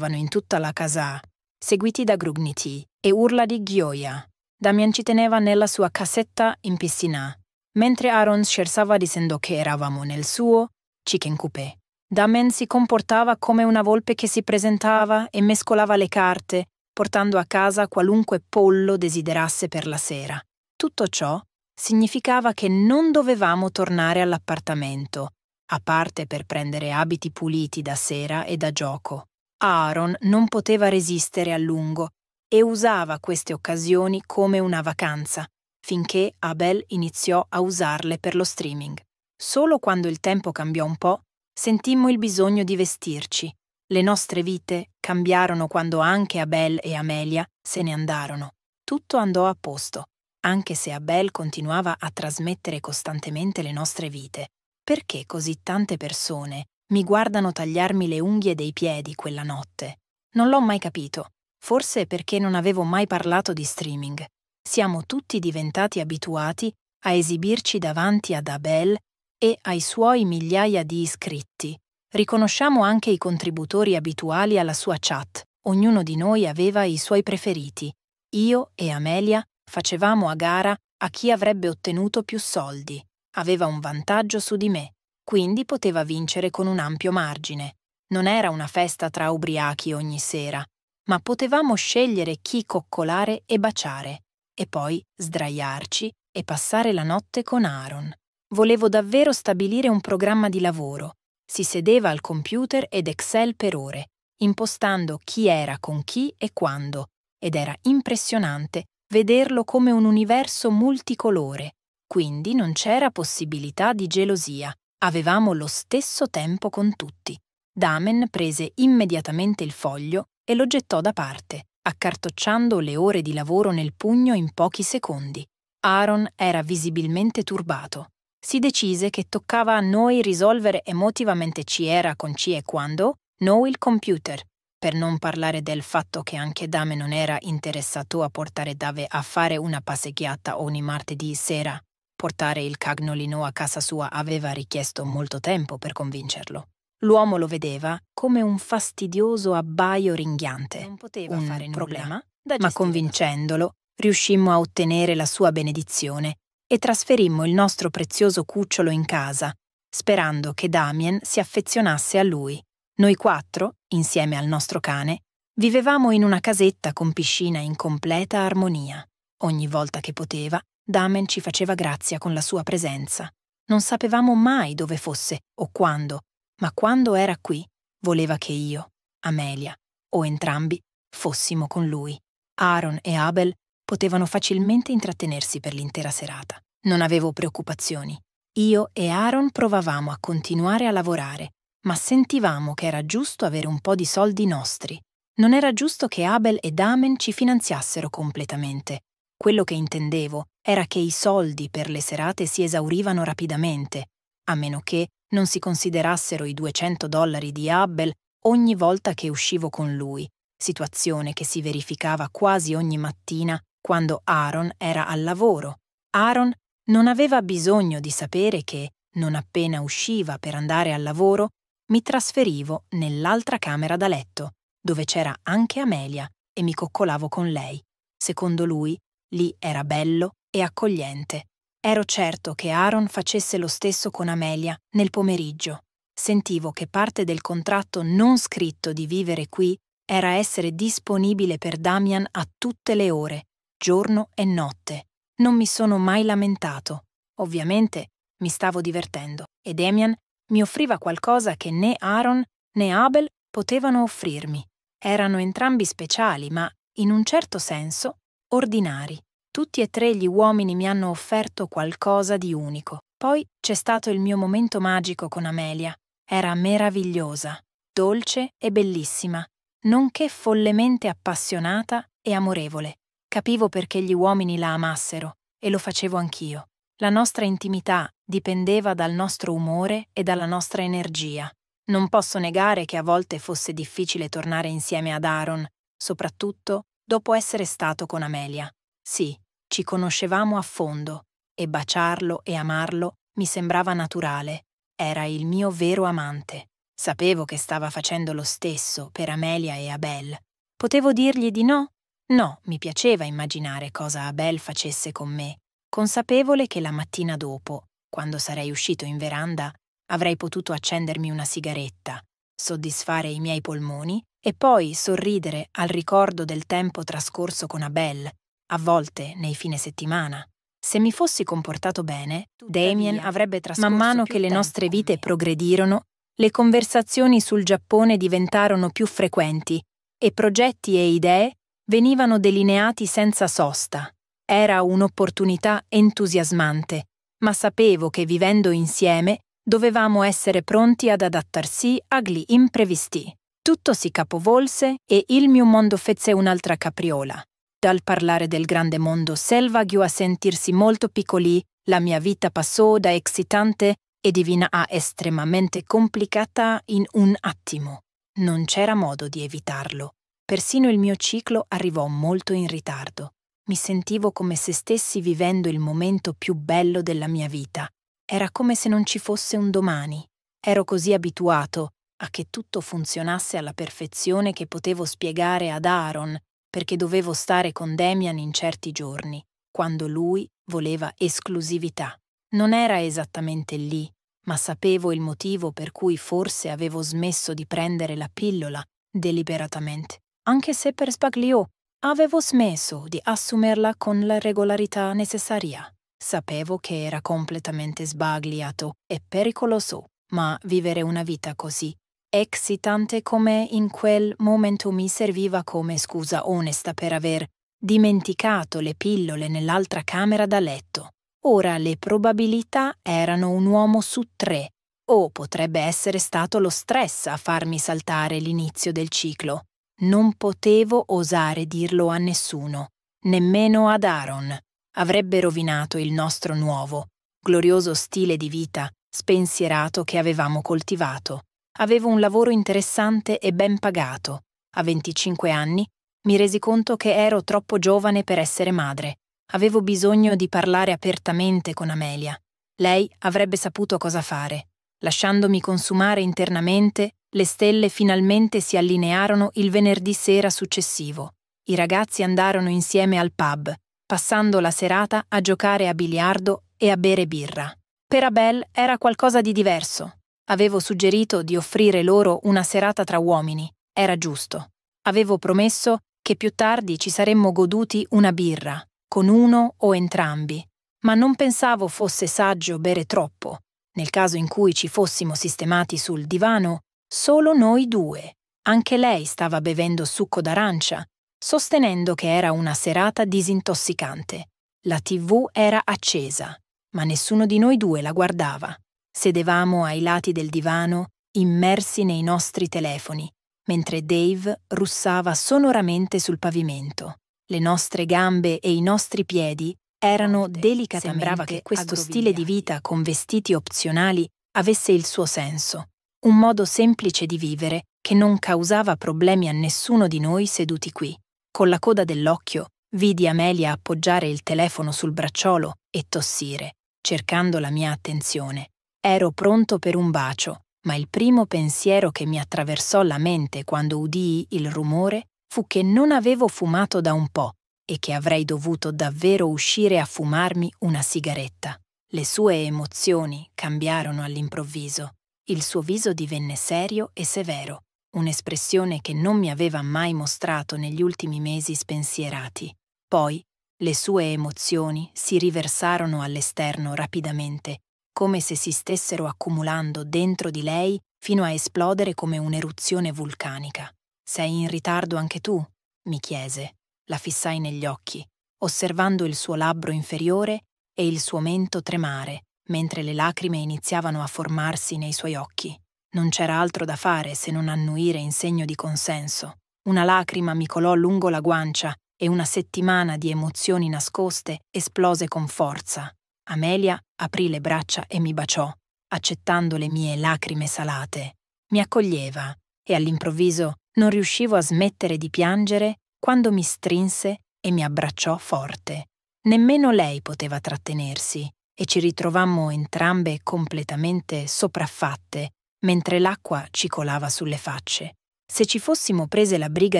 in tutta la casa, seguiti da grugniti e urla di gioia. Damian ci teneva nella sua cassetta in piscina, mentre Aaron scherzava dicendo che eravamo nel suo Chicken Coupé. Damen si comportava come una volpe che si presentava e mescolava le carte, portando a casa qualunque pollo desiderasse per la sera. Tutto ciò significava che non dovevamo tornare all'appartamento, a parte per prendere abiti puliti da sera e da gioco. Aaron non poteva resistere a lungo e usava queste occasioni come una vacanza, finché Abel iniziò a usarle per lo streaming. Solo quando il tempo cambiò un po', sentimmo il bisogno di vestirci. Le nostre vite cambiarono quando anche Abel e Amelia se ne andarono. Tutto andò a posto, anche se Abel continuava a trasmettere costantemente le nostre vite. Perché così tante persone mi guardano tagliarmi le unghie dei piedi quella notte? Non l'ho mai capito, forse perché non avevo mai parlato di streaming. Siamo tutti diventati abituati a esibirci davanti ad Abel e ai suoi migliaia di iscritti. Riconosciamo anche i contributori abituali alla sua chat. Ognuno di noi aveva i suoi preferiti. Io e Amelia facevamo a gara a chi avrebbe ottenuto più soldi. Aveva un vantaggio su di me, quindi poteva vincere con un ampio margine. Non era una festa tra ubriachi ogni sera, ma potevamo scegliere chi coccolare e baciare, e poi sdraiarci e passare la notte con Aaron. Volevo davvero stabilire un programma di lavoro. Si sedeva al computer ed Excel per ore, impostando chi era con chi e quando, ed era impressionante vederlo come un universo multicolore. Quindi non c'era possibilità di gelosia. Avevamo lo stesso tempo con tutti. Damen prese immediatamente il foglio e lo gettò da parte, accartocciando le ore di lavoro nel pugno in pochi secondi. Aaron era visibilmente turbato si decise che toccava a noi risolvere emotivamente ci era con chi e quando, noi il computer, per non parlare del fatto che anche Dame non era interessato a portare Dave a fare una passeggiata ogni martedì sera. Portare il cagnolino a casa sua aveva richiesto molto tempo per convincerlo. L'uomo lo vedeva come un fastidioso abbaio ringhiante. Non poteva un fare problema, nulla, ma convincendolo riuscimmo a ottenere la sua benedizione e trasferimmo il nostro prezioso cucciolo in casa, sperando che Damien si affezionasse a lui. Noi quattro, insieme al nostro cane, vivevamo in una casetta con piscina in completa armonia. Ogni volta che poteva, Damien ci faceva grazia con la sua presenza. Non sapevamo mai dove fosse o quando, ma quando era qui, voleva che io, Amelia o entrambi fossimo con lui. Aaron e Abel potevano facilmente intrattenersi per l'intera serata. Non avevo preoccupazioni. Io e Aaron provavamo a continuare a lavorare, ma sentivamo che era giusto avere un po' di soldi nostri. Non era giusto che Abel ed Amen ci finanziassero completamente. Quello che intendevo era che i soldi per le serate si esaurivano rapidamente, a meno che non si considerassero i 200 dollari di Abel ogni volta che uscivo con lui, situazione che si verificava quasi ogni mattina quando Aaron era al lavoro. Aaron non aveva bisogno di sapere che, non appena usciva per andare al lavoro, mi trasferivo nell'altra camera da letto, dove c'era anche Amelia, e mi coccolavo con lei. Secondo lui, lì era bello e accogliente. Ero certo che Aaron facesse lo stesso con Amelia nel pomeriggio. Sentivo che parte del contratto non scritto di vivere qui era essere disponibile per Damian a tutte le ore, giorno e notte. Non mi sono mai lamentato. Ovviamente mi stavo divertendo e Damian mi offriva qualcosa che né Aaron né Abel potevano offrirmi. Erano entrambi speciali, ma in un certo senso ordinari. Tutti e tre gli uomini mi hanno offerto qualcosa di unico. Poi c'è stato il mio momento magico con Amelia. Era meravigliosa, dolce e bellissima, nonché follemente appassionata e amorevole. Capivo perché gli uomini la amassero, e lo facevo anch'io. La nostra intimità dipendeva dal nostro umore e dalla nostra energia. Non posso negare che a volte fosse difficile tornare insieme ad Aaron, soprattutto dopo essere stato con Amelia. Sì, ci conoscevamo a fondo, e baciarlo e amarlo mi sembrava naturale. Era il mio vero amante. Sapevo che stava facendo lo stesso per Amelia e Abel. Potevo dirgli di no? No, mi piaceva immaginare cosa Abel facesse con me, consapevole che la mattina dopo, quando sarei uscito in veranda, avrei potuto accendermi una sigaretta, soddisfare i miei polmoni e poi sorridere al ricordo del tempo trascorso con Abel, a volte nei fine settimana. Se mi fossi comportato bene, Damien avrebbe trascorso. Man mano che le nostre vite progredirono, le conversazioni sul Giappone diventarono più frequenti e progetti e idee venivano delineati senza sosta. Era un'opportunità entusiasmante, ma sapevo che vivendo insieme dovevamo essere pronti ad adattarsi agli imprevisti. Tutto si capovolse e il mio mondo fece un'altra capriola. Dal parlare del grande mondo selvaggio a sentirsi molto piccoli, la mia vita passò da eccitante e divina a estremamente complicata in un attimo. Non c'era modo di evitarlo. Persino il mio ciclo arrivò molto in ritardo. Mi sentivo come se stessi vivendo il momento più bello della mia vita. Era come se non ci fosse un domani. Ero così abituato a che tutto funzionasse alla perfezione che potevo spiegare ad Aaron perché dovevo stare con Damian in certi giorni, quando lui voleva esclusività. Non era esattamente lì, ma sapevo il motivo per cui forse avevo smesso di prendere la pillola deliberatamente anche se per sbaglio avevo smesso di assumerla con la regolarità necessaria. Sapevo che era completamente sbagliato e pericoloso, ma vivere una vita così eccitante come in quel momento mi serviva come scusa onesta per aver dimenticato le pillole nell'altra camera da letto. Ora le probabilità erano un uomo su tre, o potrebbe essere stato lo stress a farmi saltare l'inizio del ciclo. Non potevo osare dirlo a nessuno, nemmeno ad Aaron. Avrebbe rovinato il nostro nuovo, glorioso stile di vita, spensierato che avevamo coltivato. Avevo un lavoro interessante e ben pagato. A 25 anni mi resi conto che ero troppo giovane per essere madre. Avevo bisogno di parlare apertamente con Amelia. Lei avrebbe saputo cosa fare. Lasciandomi consumare internamente, le stelle finalmente si allinearono il venerdì sera successivo. I ragazzi andarono insieme al pub, passando la serata a giocare a biliardo e a bere birra. Per Abel era qualcosa di diverso. Avevo suggerito di offrire loro una serata tra uomini. Era giusto. Avevo promesso che più tardi ci saremmo goduti una birra, con uno o entrambi, ma non pensavo fosse saggio bere troppo, nel caso in cui ci fossimo sistemati sul divano Solo noi due. Anche lei stava bevendo succo d'arancia, sostenendo che era una serata disintossicante. La tv era accesa, ma nessuno di noi due la guardava. Sedevamo ai lati del divano, immersi nei nostri telefoni, mentre Dave russava sonoramente sul pavimento. Le nostre gambe e i nostri piedi erano delicatamente Sembrava che questo aggrovigliati. stile di vita con vestiti opzionali avesse il suo senso un modo semplice di vivere che non causava problemi a nessuno di noi seduti qui. Con la coda dell'occhio vidi Amelia appoggiare il telefono sul bracciolo e tossire, cercando la mia attenzione. Ero pronto per un bacio, ma il primo pensiero che mi attraversò la mente quando udii il rumore fu che non avevo fumato da un po' e che avrei dovuto davvero uscire a fumarmi una sigaretta. Le sue emozioni cambiarono all'improvviso. Il suo viso divenne serio e severo, un'espressione che non mi aveva mai mostrato negli ultimi mesi spensierati. Poi le sue emozioni si riversarono all'esterno rapidamente, come se si stessero accumulando dentro di lei fino a esplodere come un'eruzione vulcanica. Sei in ritardo anche tu? mi chiese. La fissai negli occhi, osservando il suo labbro inferiore e il suo mento tremare, mentre le lacrime iniziavano a formarsi nei suoi occhi. Non c'era altro da fare se non annuire in segno di consenso. Una lacrima mi colò lungo la guancia e una settimana di emozioni nascoste esplose con forza. Amelia aprì le braccia e mi baciò, accettando le mie lacrime salate. Mi accoglieva e all'improvviso non riuscivo a smettere di piangere quando mi strinse e mi abbracciò forte. Nemmeno lei poteva trattenersi e ci ritrovammo entrambe completamente sopraffatte mentre l'acqua ci colava sulle facce. Se ci fossimo prese la briga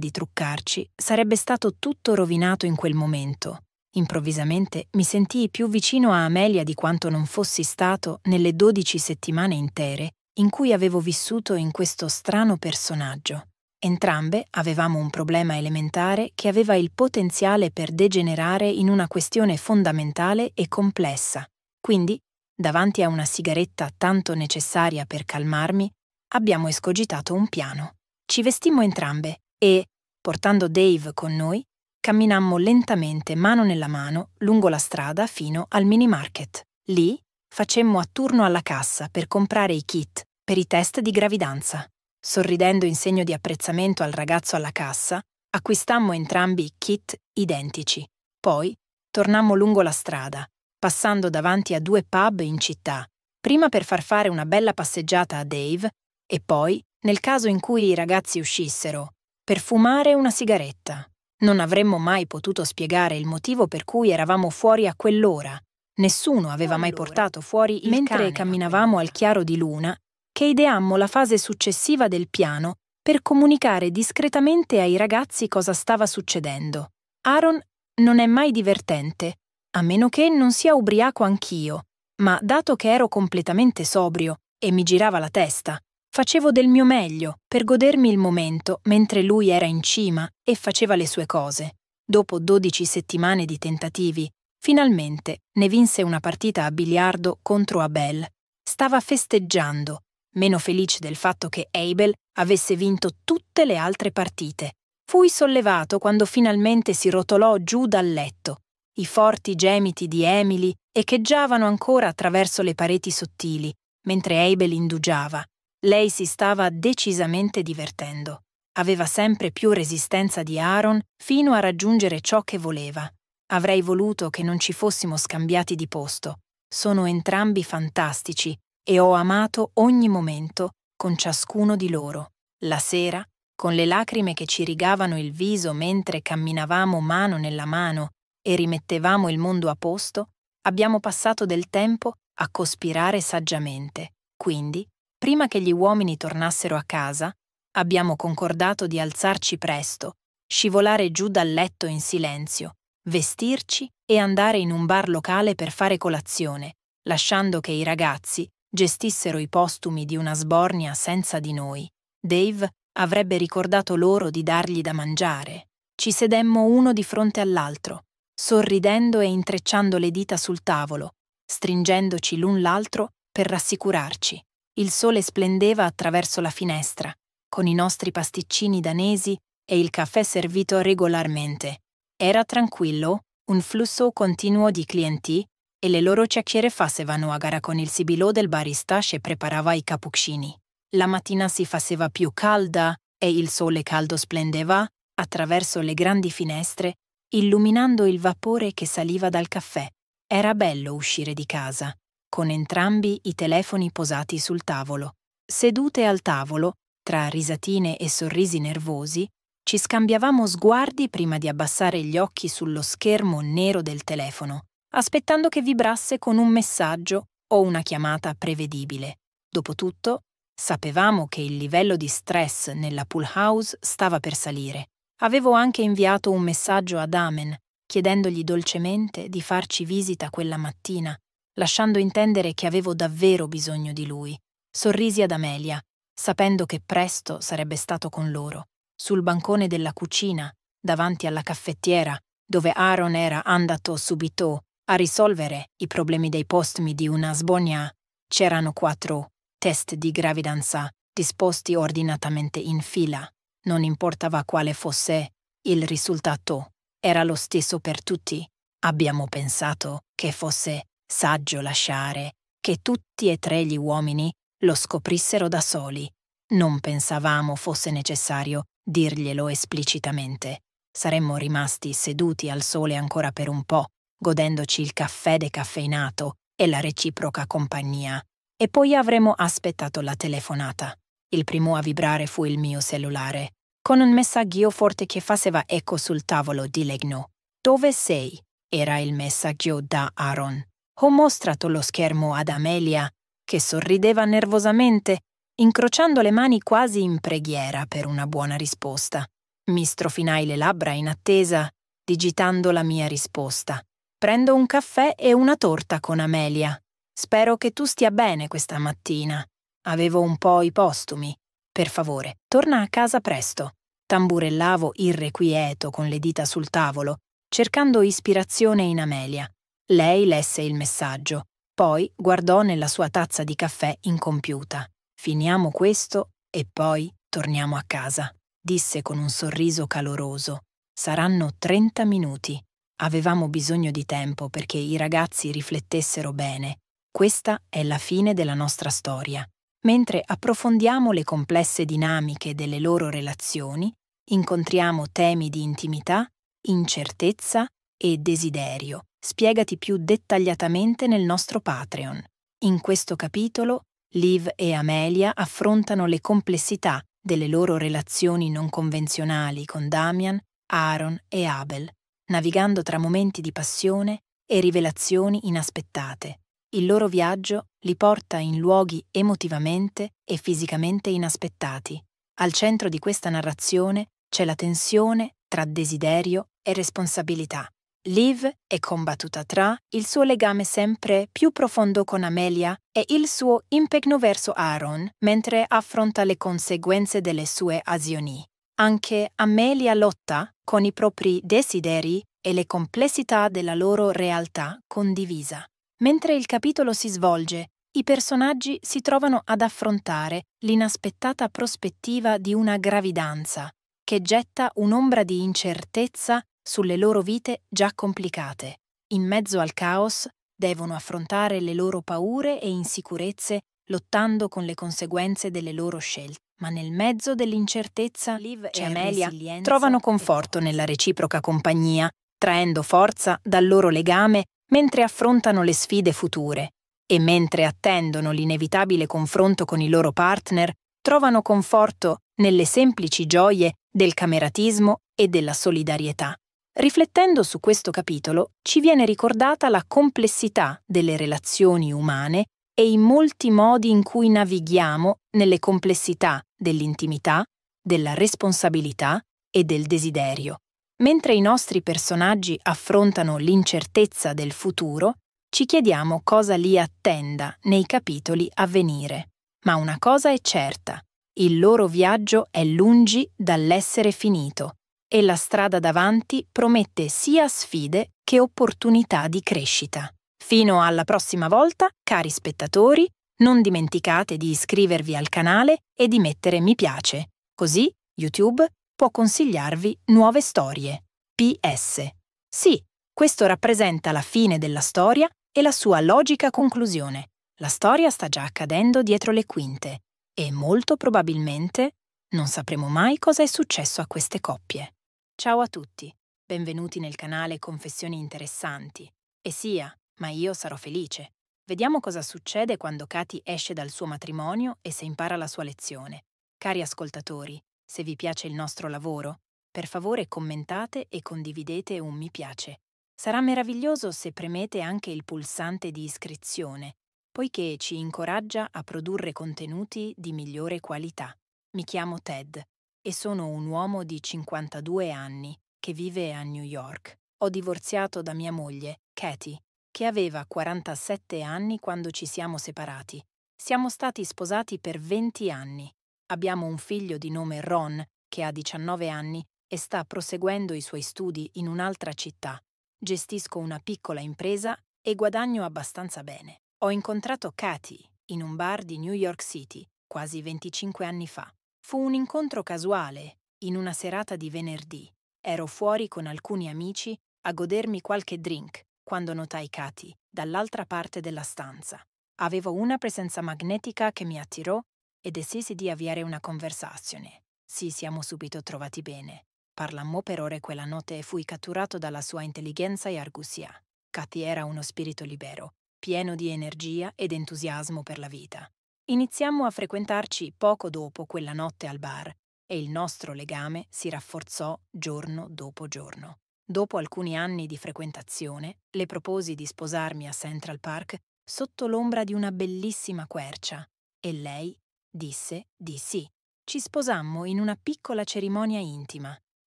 di truccarci, sarebbe stato tutto rovinato in quel momento. Improvvisamente mi sentii più vicino a Amelia di quanto non fossi stato nelle dodici settimane intere in cui avevo vissuto in questo strano personaggio. Entrambe avevamo un problema elementare che aveva il potenziale per degenerare in una questione fondamentale e complessa, quindi, davanti a una sigaretta tanto necessaria per calmarmi, abbiamo escogitato un piano. Ci vestimmo entrambe e, portando Dave con noi, camminammo lentamente mano nella mano lungo la strada fino al mini market. Lì facemmo a turno alla cassa per comprare i kit per i test di gravidanza. Sorridendo in segno di apprezzamento al ragazzo alla cassa, acquistammo entrambi kit identici. Poi tornammo lungo la strada passando davanti a due pub in città, prima per far fare una bella passeggiata a Dave e poi, nel caso in cui i ragazzi uscissero, per fumare una sigaretta. Non avremmo mai potuto spiegare il motivo per cui eravamo fuori a quell'ora. Nessuno aveva mai portato fuori il Mentre cane. camminavamo al chiaro di luna, che ideammo la fase successiva del piano per comunicare discretamente ai ragazzi cosa stava succedendo. Aaron non è mai divertente a meno che non sia ubriaco anch'io, ma dato che ero completamente sobrio e mi girava la testa, facevo del mio meglio per godermi il momento mentre lui era in cima e faceva le sue cose. Dopo 12 settimane di tentativi, finalmente ne vinse una partita a biliardo contro Abel. Stava festeggiando, meno felice del fatto che Abel avesse vinto tutte le altre partite. Fui sollevato quando finalmente si rotolò giù dal letto i forti gemiti di Emily echeggiavano ancora attraverso le pareti sottili, mentre Abel indugiava. Lei si stava decisamente divertendo. Aveva sempre più resistenza di Aaron fino a raggiungere ciò che voleva. Avrei voluto che non ci fossimo scambiati di posto. Sono entrambi fantastici e ho amato ogni momento con ciascuno di loro. La sera, con le lacrime che ci rigavano il viso mentre camminavamo mano nella mano e rimettevamo il mondo a posto, abbiamo passato del tempo a cospirare saggiamente. Quindi, prima che gli uomini tornassero a casa, abbiamo concordato di alzarci presto, scivolare giù dal letto in silenzio, vestirci e andare in un bar locale per fare colazione, lasciando che i ragazzi gestissero i postumi di una sbornia senza di noi. Dave avrebbe ricordato loro di dargli da mangiare. Ci sedemmo uno di fronte all'altro, sorridendo e intrecciando le dita sul tavolo, stringendoci l'un l'altro per rassicurarci. Il sole splendeva attraverso la finestra, con i nostri pasticcini danesi e il caffè servito regolarmente. Era tranquillo, un flusso continuo di clienti e le loro chiacchiere facevano a gara con il sibilò del barista che preparava i cappuccini. La mattina si faceva più calda e il sole caldo splendeva attraverso le grandi finestre illuminando il vapore che saliva dal caffè. Era bello uscire di casa, con entrambi i telefoni posati sul tavolo. Sedute al tavolo, tra risatine e sorrisi nervosi, ci scambiavamo sguardi prima di abbassare gli occhi sullo schermo nero del telefono, aspettando che vibrasse con un messaggio o una chiamata prevedibile. Dopotutto, sapevamo che il livello di stress nella pool house stava per salire Avevo anche inviato un messaggio ad Amen, chiedendogli dolcemente di farci visita quella mattina, lasciando intendere che avevo davvero bisogno di lui. Sorrisi ad Amelia, sapendo che presto sarebbe stato con loro, sul bancone della cucina, davanti alla caffettiera, dove Aaron era andato subito a risolvere i problemi dei postmi di una sbogna. C'erano quattro test di gravidanza disposti ordinatamente in fila non importava quale fosse, il risultato era lo stesso per tutti. Abbiamo pensato che fosse saggio lasciare che tutti e tre gli uomini lo scoprissero da soli. Non pensavamo fosse necessario dirglielo esplicitamente. Saremmo rimasti seduti al sole ancora per un po', godendoci il caffè decaffeinato e la reciproca compagnia. E poi avremmo aspettato la telefonata. Il primo a vibrare fu il mio cellulare con un messaggio forte che faceva eco sul tavolo di legno. Dove sei? era il messaggio da Aaron. Ho mostrato lo schermo ad Amelia, che sorrideva nervosamente, incrociando le mani quasi in preghiera per una buona risposta. Mi strofinai le labbra in attesa, digitando la mia risposta. Prendo un caffè e una torta con Amelia. Spero che tu stia bene questa mattina. Avevo un po' i postumi. Per favore, torna a casa presto. Tamburellavo irrequieto con le dita sul tavolo, cercando ispirazione in Amelia. Lei lesse il messaggio, poi guardò nella sua tazza di caffè incompiuta. Finiamo questo e poi torniamo a casa, disse con un sorriso caloroso. Saranno 30 minuti. Avevamo bisogno di tempo perché i ragazzi riflettessero bene. Questa è la fine della nostra storia. Mentre approfondiamo le complesse dinamiche delle loro relazioni, incontriamo temi di intimità, incertezza e desiderio, spiegati più dettagliatamente nel nostro Patreon. In questo capitolo, Liv e Amelia affrontano le complessità delle loro relazioni non convenzionali con Damian, Aaron e Abel, navigando tra momenti di passione e rivelazioni inaspettate. Il loro viaggio li porta in luoghi emotivamente e fisicamente inaspettati. Al centro di questa narrazione c'è la tensione tra desiderio e responsabilità. Liv è combattuta tra il suo legame sempre più profondo con Amelia e il suo impegno verso Aaron mentre affronta le conseguenze delle sue azioni. Anche Amelia lotta con i propri desideri e le complessità della loro realtà condivisa. Mentre il capitolo si svolge, i personaggi si trovano ad affrontare l'inaspettata prospettiva di una gravidanza, che getta un'ombra di incertezza sulle loro vite già complicate. In mezzo al caos devono affrontare le loro paure e insicurezze lottando con le conseguenze delle loro scelte. Ma nel mezzo dell'incertezza, Liv e Amelia trovano conforto nella reciproca compagnia, traendo forza dal loro legame mentre affrontano le sfide future e mentre attendono l'inevitabile confronto con i loro partner, trovano conforto nelle semplici gioie del cameratismo e della solidarietà. Riflettendo su questo capitolo, ci viene ricordata la complessità delle relazioni umane e i molti modi in cui navighiamo nelle complessità dell'intimità, della responsabilità e del desiderio. Mentre i nostri personaggi affrontano l'incertezza del futuro, ci chiediamo cosa li attenda nei capitoli a venire. Ma una cosa è certa, il loro viaggio è lungi dall'essere finito e la strada davanti promette sia sfide che opportunità di crescita. Fino alla prossima volta, cari spettatori, non dimenticate di iscrivervi al canale e di mettere mi piace, così YouTube può consigliarvi nuove storie. PS. Sì, questo rappresenta la fine della storia e la sua logica conclusione. La storia sta già accadendo dietro le quinte e molto probabilmente non sapremo mai cosa è successo a queste coppie. Ciao a tutti, benvenuti nel canale Confessioni interessanti. E sia, ma io sarò felice. Vediamo cosa succede quando Katy esce dal suo matrimonio e se impara la sua lezione. Cari ascoltatori, se vi piace il nostro lavoro, per favore commentate e condividete un mi piace. Sarà meraviglioso se premete anche il pulsante di iscrizione, poiché ci incoraggia a produrre contenuti di migliore qualità. Mi chiamo Ted e sono un uomo di 52 anni che vive a New York. Ho divorziato da mia moglie, Katie, che aveva 47 anni quando ci siamo separati. Siamo stati sposati per 20 anni Abbiamo un figlio di nome Ron, che ha 19 anni e sta proseguendo i suoi studi in un'altra città. Gestisco una piccola impresa e guadagno abbastanza bene. Ho incontrato Cathy in un bar di New York City quasi 25 anni fa. Fu un incontro casuale, in una serata di venerdì. Ero fuori con alcuni amici a godermi qualche drink quando notai Cathy dall'altra parte della stanza. Avevo una presenza magnetica che mi attirò e decisi di avviare una conversazione. Sì, siamo subito trovati bene. Parlammo per ore quella notte e fui catturato dalla sua intelligenza e argusia. Cathy era uno spirito libero, pieno di energia ed entusiasmo per la vita. Iniziammo a frequentarci poco dopo quella notte al bar e il nostro legame si rafforzò giorno dopo giorno. Dopo alcuni anni di frequentazione, le proposi di sposarmi a Central Park sotto l'ombra di una bellissima quercia e lei Disse di sì. Ci sposammo in una piccola cerimonia intima,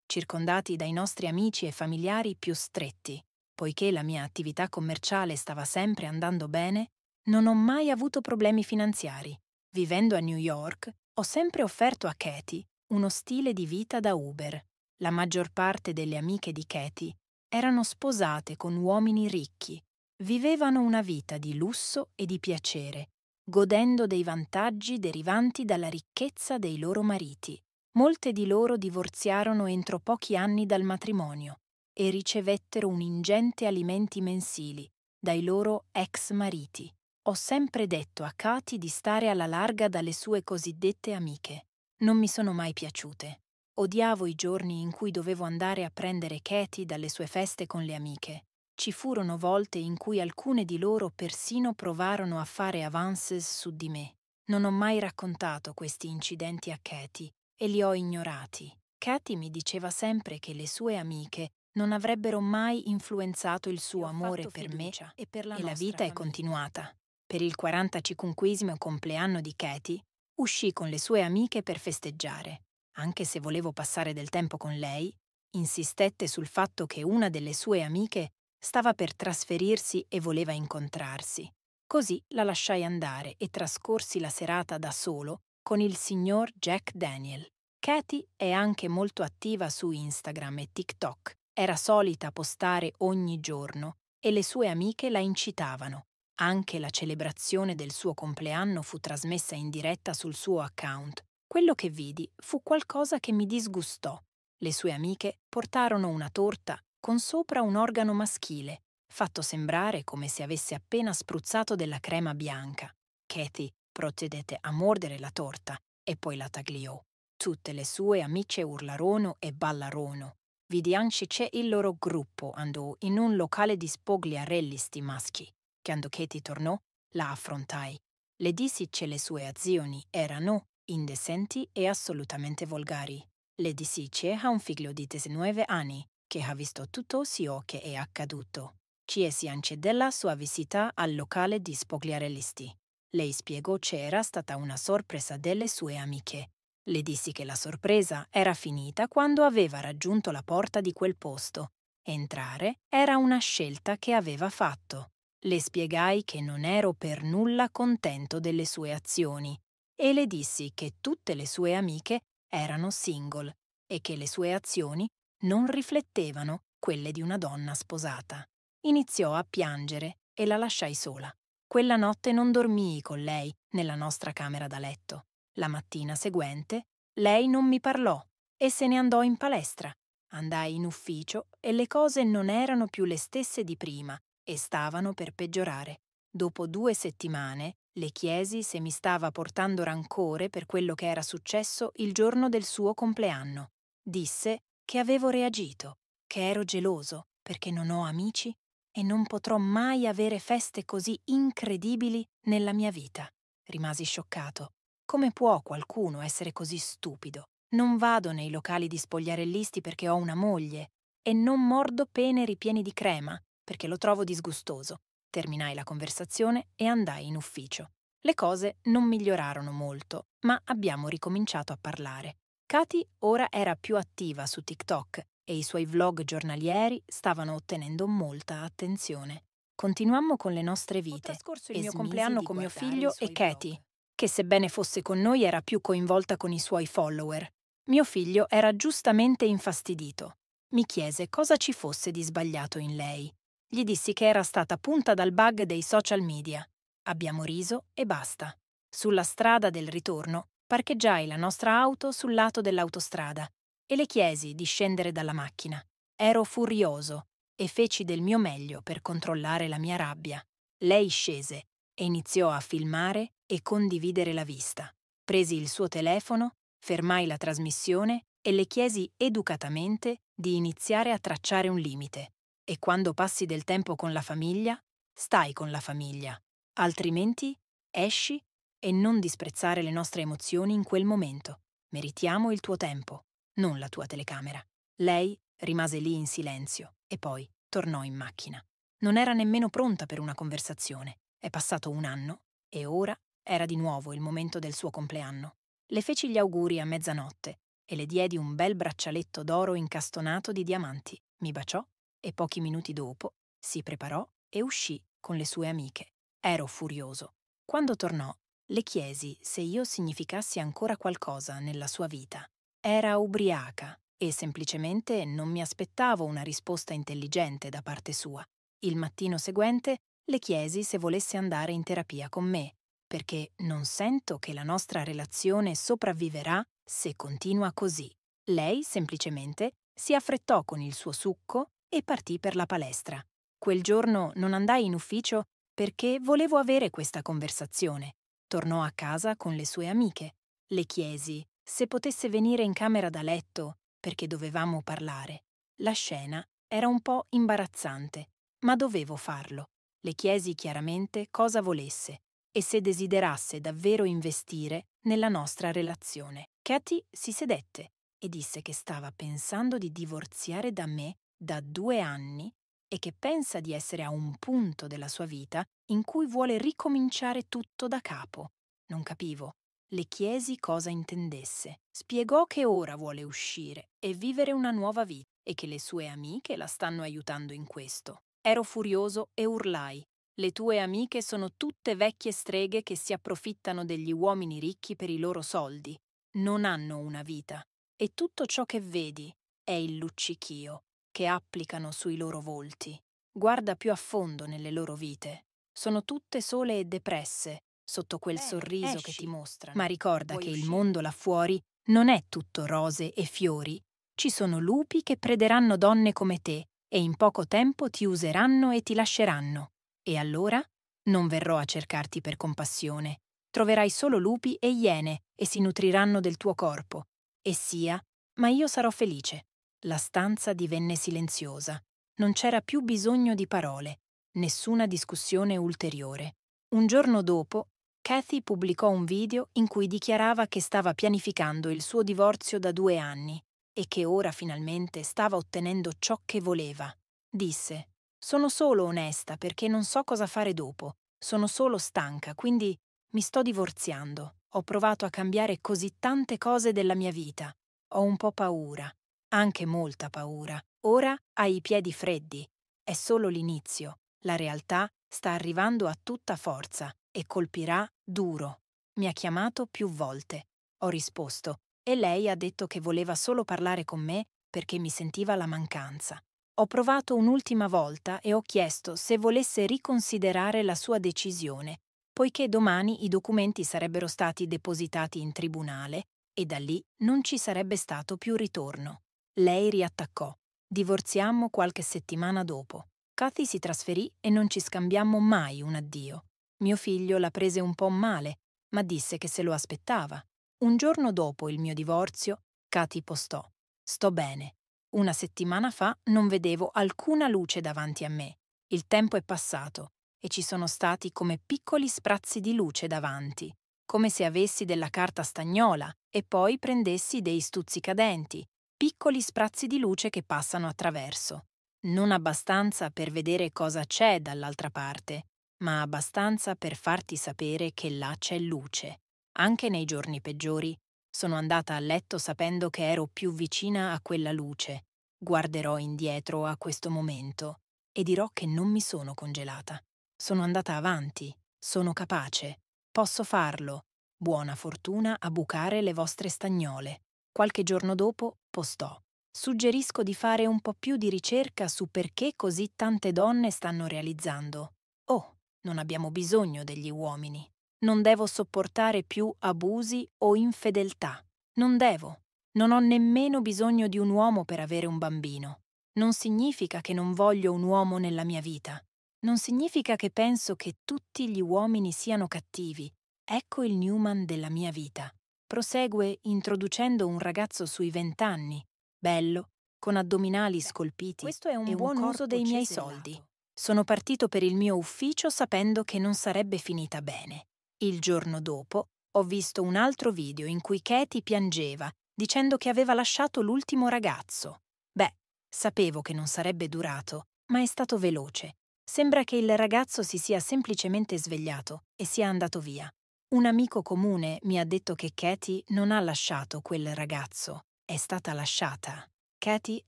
circondati dai nostri amici e familiari più stretti. Poiché la mia attività commerciale stava sempre andando bene, non ho mai avuto problemi finanziari. Vivendo a New York, ho sempre offerto a Katie uno stile di vita da Uber. La maggior parte delle amiche di Katie erano sposate con uomini ricchi, vivevano una vita di lusso e di piacere godendo dei vantaggi derivanti dalla ricchezza dei loro mariti. Molte di loro divorziarono entro pochi anni dal matrimonio e ricevettero un ingente alimenti mensili dai loro ex mariti. Ho sempre detto a Katy di stare alla larga dalle sue cosiddette amiche. Non mi sono mai piaciute. Odiavo i giorni in cui dovevo andare a prendere Katie dalle sue feste con le amiche. Ci furono volte in cui alcune di loro persino provarono a fare avances su di me. Non ho mai raccontato questi incidenti a Katie e li ho ignorati. Katie mi diceva sempre che le sue amiche non avrebbero mai influenzato il suo amore per me e, per la, e la vita famiglia. è continuata. Per il 45 compleanno di Katie, uscì con le sue amiche per festeggiare. Anche se volevo passare del tempo con lei, insistette sul fatto che una delle sue amiche Stava per trasferirsi e voleva incontrarsi. Così la lasciai andare e trascorsi la serata da solo con il signor Jack Daniel. Katie è anche molto attiva su Instagram e TikTok. Era solita postare ogni giorno e le sue amiche la incitavano. Anche la celebrazione del suo compleanno fu trasmessa in diretta sul suo account. Quello che vidi fu qualcosa che mi disgustò. Le sue amiche portarono una torta con sopra un organo maschile, fatto sembrare come se avesse appena spruzzato della crema bianca. Kathy procedette a mordere la torta e poi la tagliò. Tutte le sue amiche urlarono e ballarono. Vidianci c'è il loro gruppo andò in un locale di spogliarelli sti maschi. Quando Katie tornò, la affrontai. Le dissi che le sue azioni erano indecenti e assolutamente volgari. Le dissi che ha un figlio di 19 anni che ha visto tutto ciò che è accaduto. Chiesi anche della sua visita al locale di spogliarellisti. Lei spiegò che era stata una sorpresa delle sue amiche. Le dissi che la sorpresa era finita quando aveva raggiunto la porta di quel posto. Entrare era una scelta che aveva fatto. Le spiegai che non ero per nulla contento delle sue azioni e le dissi che tutte le sue amiche erano single e che le sue azioni non riflettevano quelle di una donna sposata. Iniziò a piangere e la lasciai sola. Quella notte non dormii con lei nella nostra camera da letto. La mattina seguente lei non mi parlò e se ne andò in palestra. Andai in ufficio e le cose non erano più le stesse di prima e stavano per peggiorare. Dopo due settimane le chiesi se mi stava portando rancore per quello che era successo il giorno del suo compleanno. Disse che avevo reagito, che ero geloso perché non ho amici e non potrò mai avere feste così incredibili nella mia vita. Rimasi scioccato. Come può qualcuno essere così stupido? Non vado nei locali di spogliarellisti perché ho una moglie e non mordo pene ripieni di crema perché lo trovo disgustoso. Terminai la conversazione e andai in ufficio. Le cose non migliorarono molto, ma abbiamo ricominciato a parlare. Katy ora era più attiva su TikTok e i suoi vlog giornalieri stavano ottenendo molta attenzione. Continuammo con le nostre vite. Ho trascorso il mio compleanno con mio figlio e Katie, vlog. che sebbene fosse con noi era più coinvolta con i suoi follower. Mio figlio era giustamente infastidito. Mi chiese cosa ci fosse di sbagliato in lei. Gli dissi che era stata punta dal bug dei social media. Abbiamo riso e basta. Sulla strada del ritorno parcheggiai la nostra auto sul lato dell'autostrada e le chiesi di scendere dalla macchina. Ero furioso e feci del mio meglio per controllare la mia rabbia. Lei scese e iniziò a filmare e condividere la vista. Presi il suo telefono, fermai la trasmissione e le chiesi educatamente di iniziare a tracciare un limite. E quando passi del tempo con la famiglia, stai con la famiglia, altrimenti esci e non disprezzare le nostre emozioni in quel momento. Meritiamo il tuo tempo, non la tua telecamera. Lei rimase lì in silenzio e poi tornò in macchina. Non era nemmeno pronta per una conversazione. È passato un anno e ora era di nuovo il momento del suo compleanno. Le feci gli auguri a mezzanotte e le diedi un bel braccialetto d'oro incastonato di diamanti. Mi baciò e pochi minuti dopo si preparò e uscì con le sue amiche. Ero furioso. Quando tornò, le chiesi se io significassi ancora qualcosa nella sua vita. Era ubriaca e semplicemente non mi aspettavo una risposta intelligente da parte sua. Il mattino seguente le chiesi se volesse andare in terapia con me, perché non sento che la nostra relazione sopravviverà se continua così. Lei semplicemente si affrettò con il suo succo e partì per la palestra. Quel giorno non andai in ufficio perché volevo avere questa conversazione Tornò a casa con le sue amiche. Le chiesi se potesse venire in camera da letto perché dovevamo parlare. La scena era un po' imbarazzante, ma dovevo farlo. Le chiesi chiaramente cosa volesse e se desiderasse davvero investire nella nostra relazione. Katy si sedette e disse che stava pensando di divorziare da me da due anni e che pensa di essere a un punto della sua vita in cui vuole ricominciare tutto da capo. Non capivo. Le chiesi cosa intendesse. Spiegò che ora vuole uscire e vivere una nuova vita e che le sue amiche la stanno aiutando in questo. Ero furioso e urlai. Le tue amiche sono tutte vecchie streghe che si approfittano degli uomini ricchi per i loro soldi. Non hanno una vita. E tutto ciò che vedi è il luccichio che applicano sui loro volti. Guarda più a fondo nelle loro vite sono tutte sole e depresse sotto quel eh, sorriso esci. che ti mostra. Ma ricorda Vuoi che uscire? il mondo là fuori non è tutto rose e fiori. Ci sono lupi che prederanno donne come te e in poco tempo ti useranno e ti lasceranno. E allora non verrò a cercarti per compassione. Troverai solo lupi e iene e si nutriranno del tuo corpo. E sia, ma io sarò felice. La stanza divenne silenziosa. Non c'era più bisogno di parole. Nessuna discussione ulteriore. Un giorno dopo, Cathy pubblicò un video in cui dichiarava che stava pianificando il suo divorzio da due anni e che ora finalmente stava ottenendo ciò che voleva. Disse, sono solo onesta perché non so cosa fare dopo, sono solo stanca, quindi mi sto divorziando. Ho provato a cambiare così tante cose della mia vita. Ho un po' paura, anche molta paura. Ora hai i piedi freddi. È solo l'inizio. La realtà sta arrivando a tutta forza e colpirà duro. Mi ha chiamato più volte. Ho risposto e lei ha detto che voleva solo parlare con me perché mi sentiva la mancanza. Ho provato un'ultima volta e ho chiesto se volesse riconsiderare la sua decisione, poiché domani i documenti sarebbero stati depositati in tribunale e da lì non ci sarebbe stato più ritorno. Lei riattaccò. Divorziammo qualche settimana dopo. Cathy si trasferì e non ci scambiammo mai un addio. Mio figlio la prese un po' male, ma disse che se lo aspettava. Un giorno dopo il mio divorzio, Cathy postò: Sto bene. Una settimana fa non vedevo alcuna luce davanti a me. Il tempo è passato e ci sono stati come piccoli sprazzi di luce davanti, come se avessi della carta stagnola e poi prendessi dei stuzzicadenti, piccoli sprazzi di luce che passano attraverso non abbastanza per vedere cosa c'è dall'altra parte, ma abbastanza per farti sapere che là c'è luce. Anche nei giorni peggiori sono andata a letto sapendo che ero più vicina a quella luce. Guarderò indietro a questo momento e dirò che non mi sono congelata. Sono andata avanti, sono capace, posso farlo. Buona fortuna a bucare le vostre stagnole. Qualche giorno dopo postò suggerisco di fare un po' più di ricerca su perché così tante donne stanno realizzando. Oh, non abbiamo bisogno degli uomini. Non devo sopportare più abusi o infedeltà. Non devo. Non ho nemmeno bisogno di un uomo per avere un bambino. Non significa che non voglio un uomo nella mia vita. Non significa che penso che tutti gli uomini siano cattivi. Ecco il Newman della mia vita. Prosegue introducendo un ragazzo sui vent'anni, bello, con addominali scolpiti. Questo è un, un buon uso dei miei cesellato. soldi. Sono partito per il mio ufficio sapendo che non sarebbe finita bene. Il giorno dopo ho visto un altro video in cui Katie piangeva dicendo che aveva lasciato l'ultimo ragazzo. Beh, sapevo che non sarebbe durato, ma è stato veloce. Sembra che il ragazzo si sia semplicemente svegliato e sia andato via. Un amico comune mi ha detto che Katie non ha lasciato quel ragazzo, è stata lasciata. Katie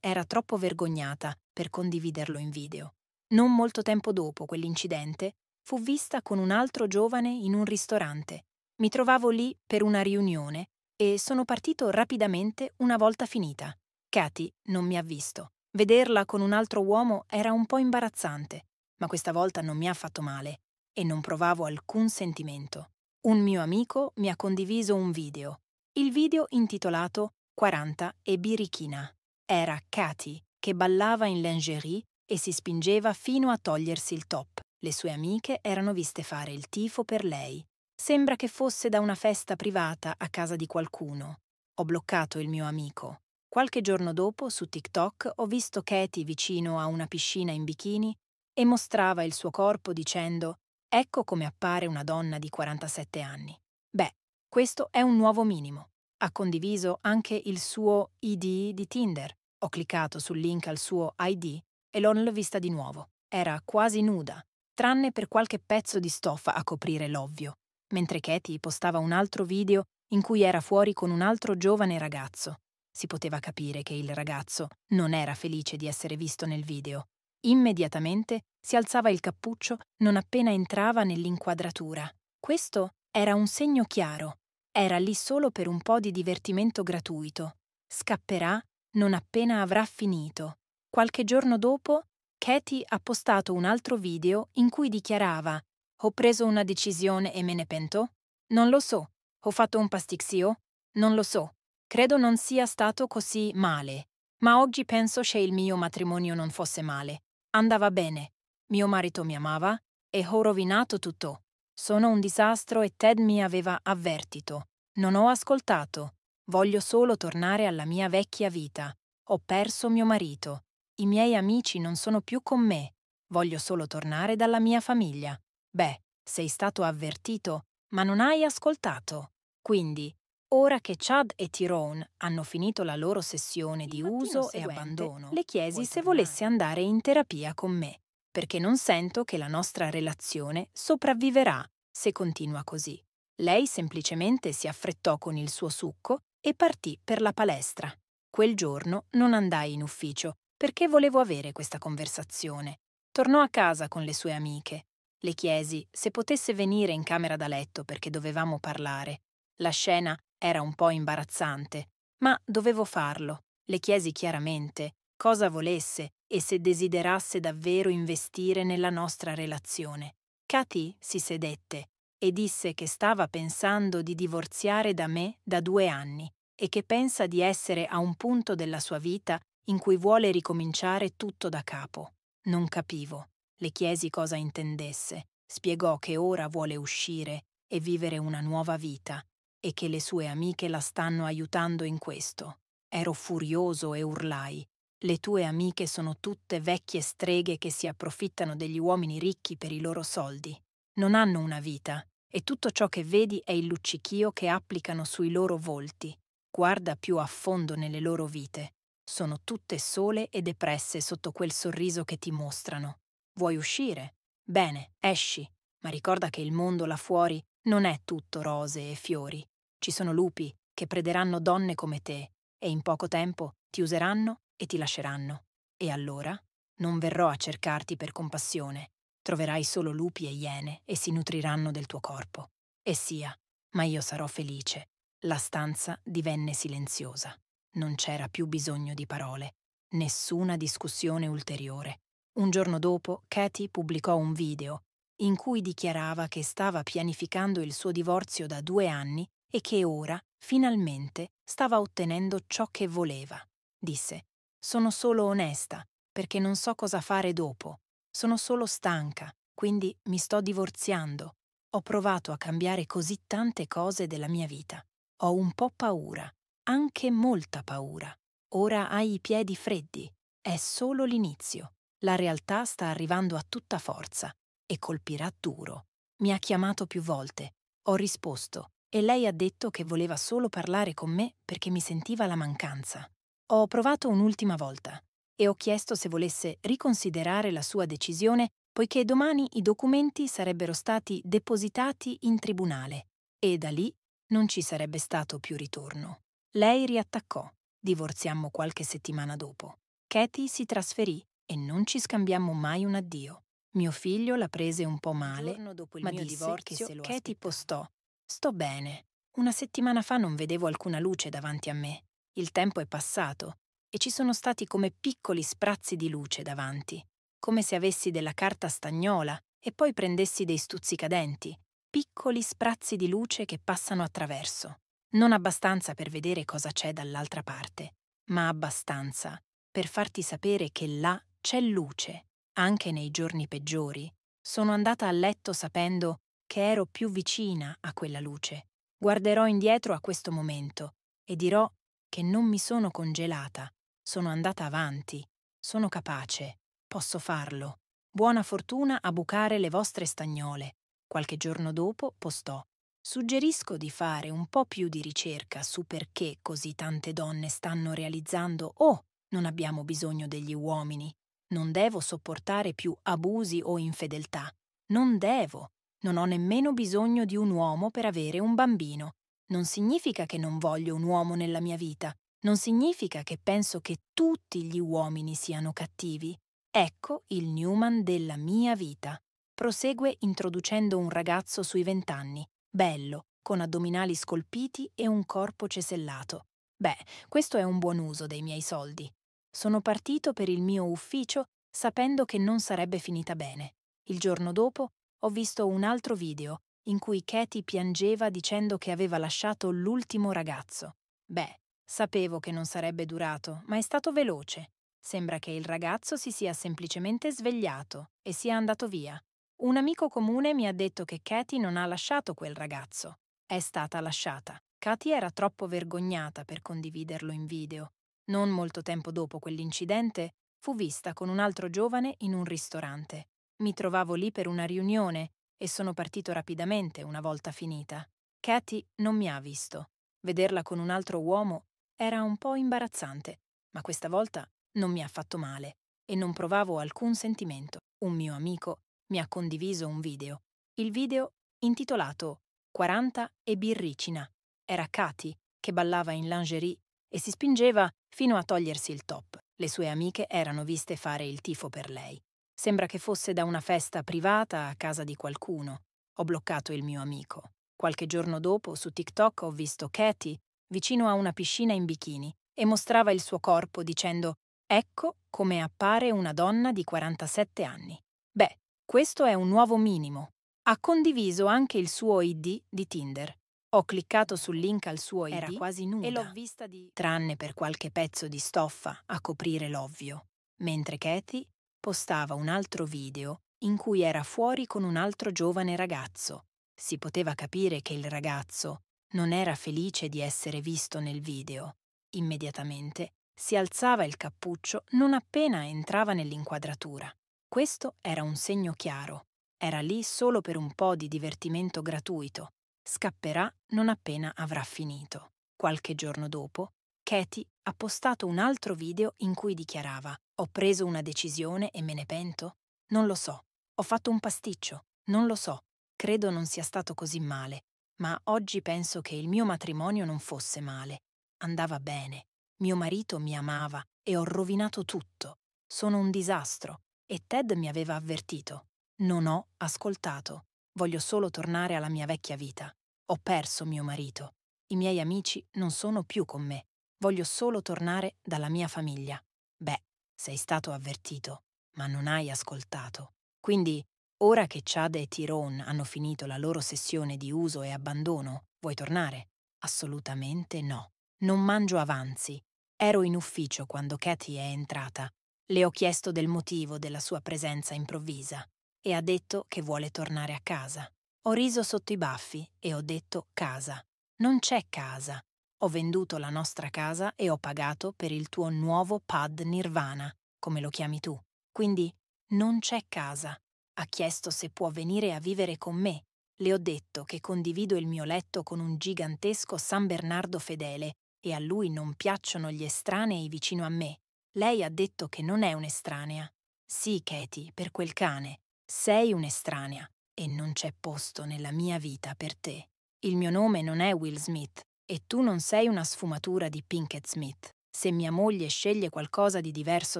era troppo vergognata per condividerlo in video. Non molto tempo dopo quell'incidente, fu vista con un altro giovane in un ristorante. Mi trovavo lì per una riunione e sono partito rapidamente una volta finita. Katie non mi ha visto. Vederla con un altro uomo era un po' imbarazzante, ma questa volta non mi ha fatto male e non provavo alcun sentimento. Un mio amico mi ha condiviso un video. Il video intitolato 40 e birichina. Era Cathy, che ballava in lingerie e si spingeva fino a togliersi il top. Le sue amiche erano viste fare il tifo per lei. Sembra che fosse da una festa privata a casa di qualcuno. Ho bloccato il mio amico. Qualche giorno dopo, su TikTok, ho visto Katie vicino a una piscina in bikini e mostrava il suo corpo dicendo Ecco come appare una donna di 47 anni. Beh, questo è un nuovo minimo. Ha condiviso anche il suo ID di Tinder. Ho cliccato sul link al suo ID e l'ho vista di nuovo. Era quasi nuda, tranne per qualche pezzo di stoffa a coprire l'ovvio, mentre Katie postava un altro video in cui era fuori con un altro giovane ragazzo. Si poteva capire che il ragazzo non era felice di essere visto nel video. Immediatamente si alzava il cappuccio non appena entrava nell'inquadratura. Questo era un segno chiaro era lì solo per un po' di divertimento gratuito. Scapperà non appena avrà finito. Qualche giorno dopo, Katie ha postato un altro video in cui dichiarava «Ho preso una decisione e me ne pento? Non lo so. Ho fatto un pasticcio? Non lo so. Credo non sia stato così male. Ma oggi penso che il mio matrimonio non fosse male. Andava bene. Mio marito mi amava e ho rovinato tutto. Sono un disastro e Ted mi aveva avvertito. Non ho ascoltato. Voglio solo tornare alla mia vecchia vita. Ho perso mio marito. I miei amici non sono più con me. Voglio solo tornare dalla mia famiglia. Beh, sei stato avvertito, ma non hai ascoltato. Quindi, ora che Chad e Tyrone hanno finito la loro sessione di uso e abbandono, le chiesi se volesse andare in terapia con me perché non sento che la nostra relazione sopravviverà se continua così. Lei semplicemente si affrettò con il suo succo e partì per la palestra. Quel giorno non andai in ufficio perché volevo avere questa conversazione. Tornò a casa con le sue amiche. Le chiesi se potesse venire in camera da letto perché dovevamo parlare. La scena era un po' imbarazzante, ma dovevo farlo. Le chiesi chiaramente cosa volesse e se desiderasse davvero investire nella nostra relazione. Cathy si sedette e disse che stava pensando di divorziare da me da due anni e che pensa di essere a un punto della sua vita in cui vuole ricominciare tutto da capo. Non capivo. Le chiesi cosa intendesse. Spiegò che ora vuole uscire e vivere una nuova vita e che le sue amiche la stanno aiutando in questo. Ero furioso e urlai. Le tue amiche sono tutte vecchie streghe che si approfittano degli uomini ricchi per i loro soldi. Non hanno una vita, e tutto ciò che vedi è il luccichio che applicano sui loro volti. Guarda più a fondo nelle loro vite. Sono tutte sole e depresse sotto quel sorriso che ti mostrano. Vuoi uscire? Bene, esci, ma ricorda che il mondo là fuori non è tutto rose e fiori. Ci sono lupi che prederanno donne come te e in poco tempo ti useranno e ti lasceranno. E allora non verrò a cercarti per compassione. Troverai solo lupi e iene e si nutriranno del tuo corpo. E sia, ma io sarò felice. La stanza divenne silenziosa. Non c'era più bisogno di parole, nessuna discussione ulteriore. Un giorno dopo, Katie pubblicò un video in cui dichiarava che stava pianificando il suo divorzio da due anni e che ora, finalmente, stava ottenendo ciò che voleva. Disse, sono solo onesta, perché non so cosa fare dopo. Sono solo stanca, quindi mi sto divorziando. Ho provato a cambiare così tante cose della mia vita. Ho un po' paura, anche molta paura. Ora hai i piedi freddi. È solo l'inizio. La realtà sta arrivando a tutta forza e colpirà duro. Mi ha chiamato più volte. Ho risposto e lei ha detto che voleva solo parlare con me perché mi sentiva la mancanza. Ho provato un'ultima volta e ho chiesto se volesse riconsiderare la sua decisione poiché domani i documenti sarebbero stati depositati in tribunale e da lì non ci sarebbe stato più ritorno. Lei riattaccò. Divorziammo qualche settimana dopo. Katie si trasferì e non ci scambiammo mai un addio. Mio figlio la prese un po' male, ma disse divorzio, che se lo Katie aspettava. postò. Sto bene. Una settimana fa non vedevo alcuna luce davanti a me. Il tempo è passato e ci sono stati come piccoli sprazzi di luce davanti, come se avessi della carta stagnola e poi prendessi dei stuzzicadenti, piccoli sprazzi di luce che passano attraverso. Non abbastanza per vedere cosa c'è dall'altra parte, ma abbastanza per farti sapere che là c'è luce, anche nei giorni peggiori. Sono andata a letto sapendo che ero più vicina a quella luce. Guarderò indietro a questo momento e dirò che non mi sono congelata, sono andata avanti, sono capace, posso farlo. Buona fortuna a bucare le vostre stagnole. Qualche giorno dopo postò. Suggerisco di fare un po' più di ricerca su perché così tante donne stanno realizzando oh, non abbiamo bisogno degli uomini, non devo sopportare più abusi o infedeltà, non devo, non ho nemmeno bisogno di un uomo per avere un bambino, non significa che non voglio un uomo nella mia vita, non significa che penso che tutti gli uomini siano cattivi. Ecco il Newman della mia vita. Prosegue introducendo un ragazzo sui vent'anni, bello, con addominali scolpiti e un corpo cesellato. Beh, questo è un buon uso dei miei soldi. Sono partito per il mio ufficio sapendo che non sarebbe finita bene. Il giorno dopo ho visto un altro video in cui Katie piangeva dicendo che aveva lasciato l'ultimo ragazzo. Beh, sapevo che non sarebbe durato, ma è stato veloce. Sembra che il ragazzo si sia semplicemente svegliato e sia andato via. Un amico comune mi ha detto che Katie non ha lasciato quel ragazzo. È stata lasciata. Katie era troppo vergognata per condividerlo in video. Non molto tempo dopo quell'incidente, fu vista con un altro giovane in un ristorante. Mi trovavo lì per una riunione e sono partito rapidamente una volta finita. Katy non mi ha visto. Vederla con un altro uomo era un po' imbarazzante, ma questa volta non mi ha fatto male e non provavo alcun sentimento. Un mio amico mi ha condiviso un video. Il video, intitolato 40 e birricina, era Katy che ballava in lingerie e si spingeva fino a togliersi il top. Le sue amiche erano viste fare il tifo per lei. Sembra che fosse da una festa privata a casa di qualcuno. Ho bloccato il mio amico. Qualche giorno dopo, su TikTok, ho visto Katie vicino a una piscina in bikini e mostrava il suo corpo dicendo Ecco come appare una donna di 47 anni. Beh, questo è un nuovo minimo. Ha condiviso anche il suo ID di Tinder. Ho cliccato sul link al suo ID Era quasi nulla. e l'ho vista di... tranne per qualche pezzo di stoffa a coprire l'ovvio, mentre Katie postava un altro video in cui era fuori con un altro giovane ragazzo. Si poteva capire che il ragazzo non era felice di essere visto nel video. Immediatamente si alzava il cappuccio non appena entrava nell'inquadratura. Questo era un segno chiaro. Era lì solo per un po' di divertimento gratuito. Scapperà non appena avrà finito. Qualche giorno dopo, Katie ha postato un altro video in cui dichiarava ho preso una decisione e me ne pento? Non lo so. Ho fatto un pasticcio? Non lo so. Credo non sia stato così male, ma oggi penso che il mio matrimonio non fosse male. Andava bene. Mio marito mi amava e ho rovinato tutto. Sono un disastro e Ted mi aveva avvertito. Non ho ascoltato. Voglio solo tornare alla mia vecchia vita. Ho perso mio marito. I miei amici non sono più con me. Voglio solo tornare dalla mia famiglia. Beh, sei stato avvertito, ma non hai ascoltato. Quindi, ora che Chad e Tyrone hanno finito la loro sessione di uso e abbandono, vuoi tornare? Assolutamente no. Non mangio avanzi. Ero in ufficio quando Katie è entrata. Le ho chiesto del motivo della sua presenza improvvisa e ha detto che vuole tornare a casa. Ho riso sotto i baffi e ho detto casa. Non c'è casa, ho venduto la nostra casa e ho pagato per il tuo nuovo pad nirvana, come lo chiami tu. Quindi non c'è casa. Ha chiesto se può venire a vivere con me. Le ho detto che condivido il mio letto con un gigantesco San Bernardo fedele e a lui non piacciono gli estranei vicino a me. Lei ha detto che non è un'estranea. Sì, Katie, per quel cane. Sei un'estranea e non c'è posto nella mia vita per te. Il mio nome non è Will Smith, e tu non sei una sfumatura di Pinkett Smith. Se mia moglie sceglie qualcosa di diverso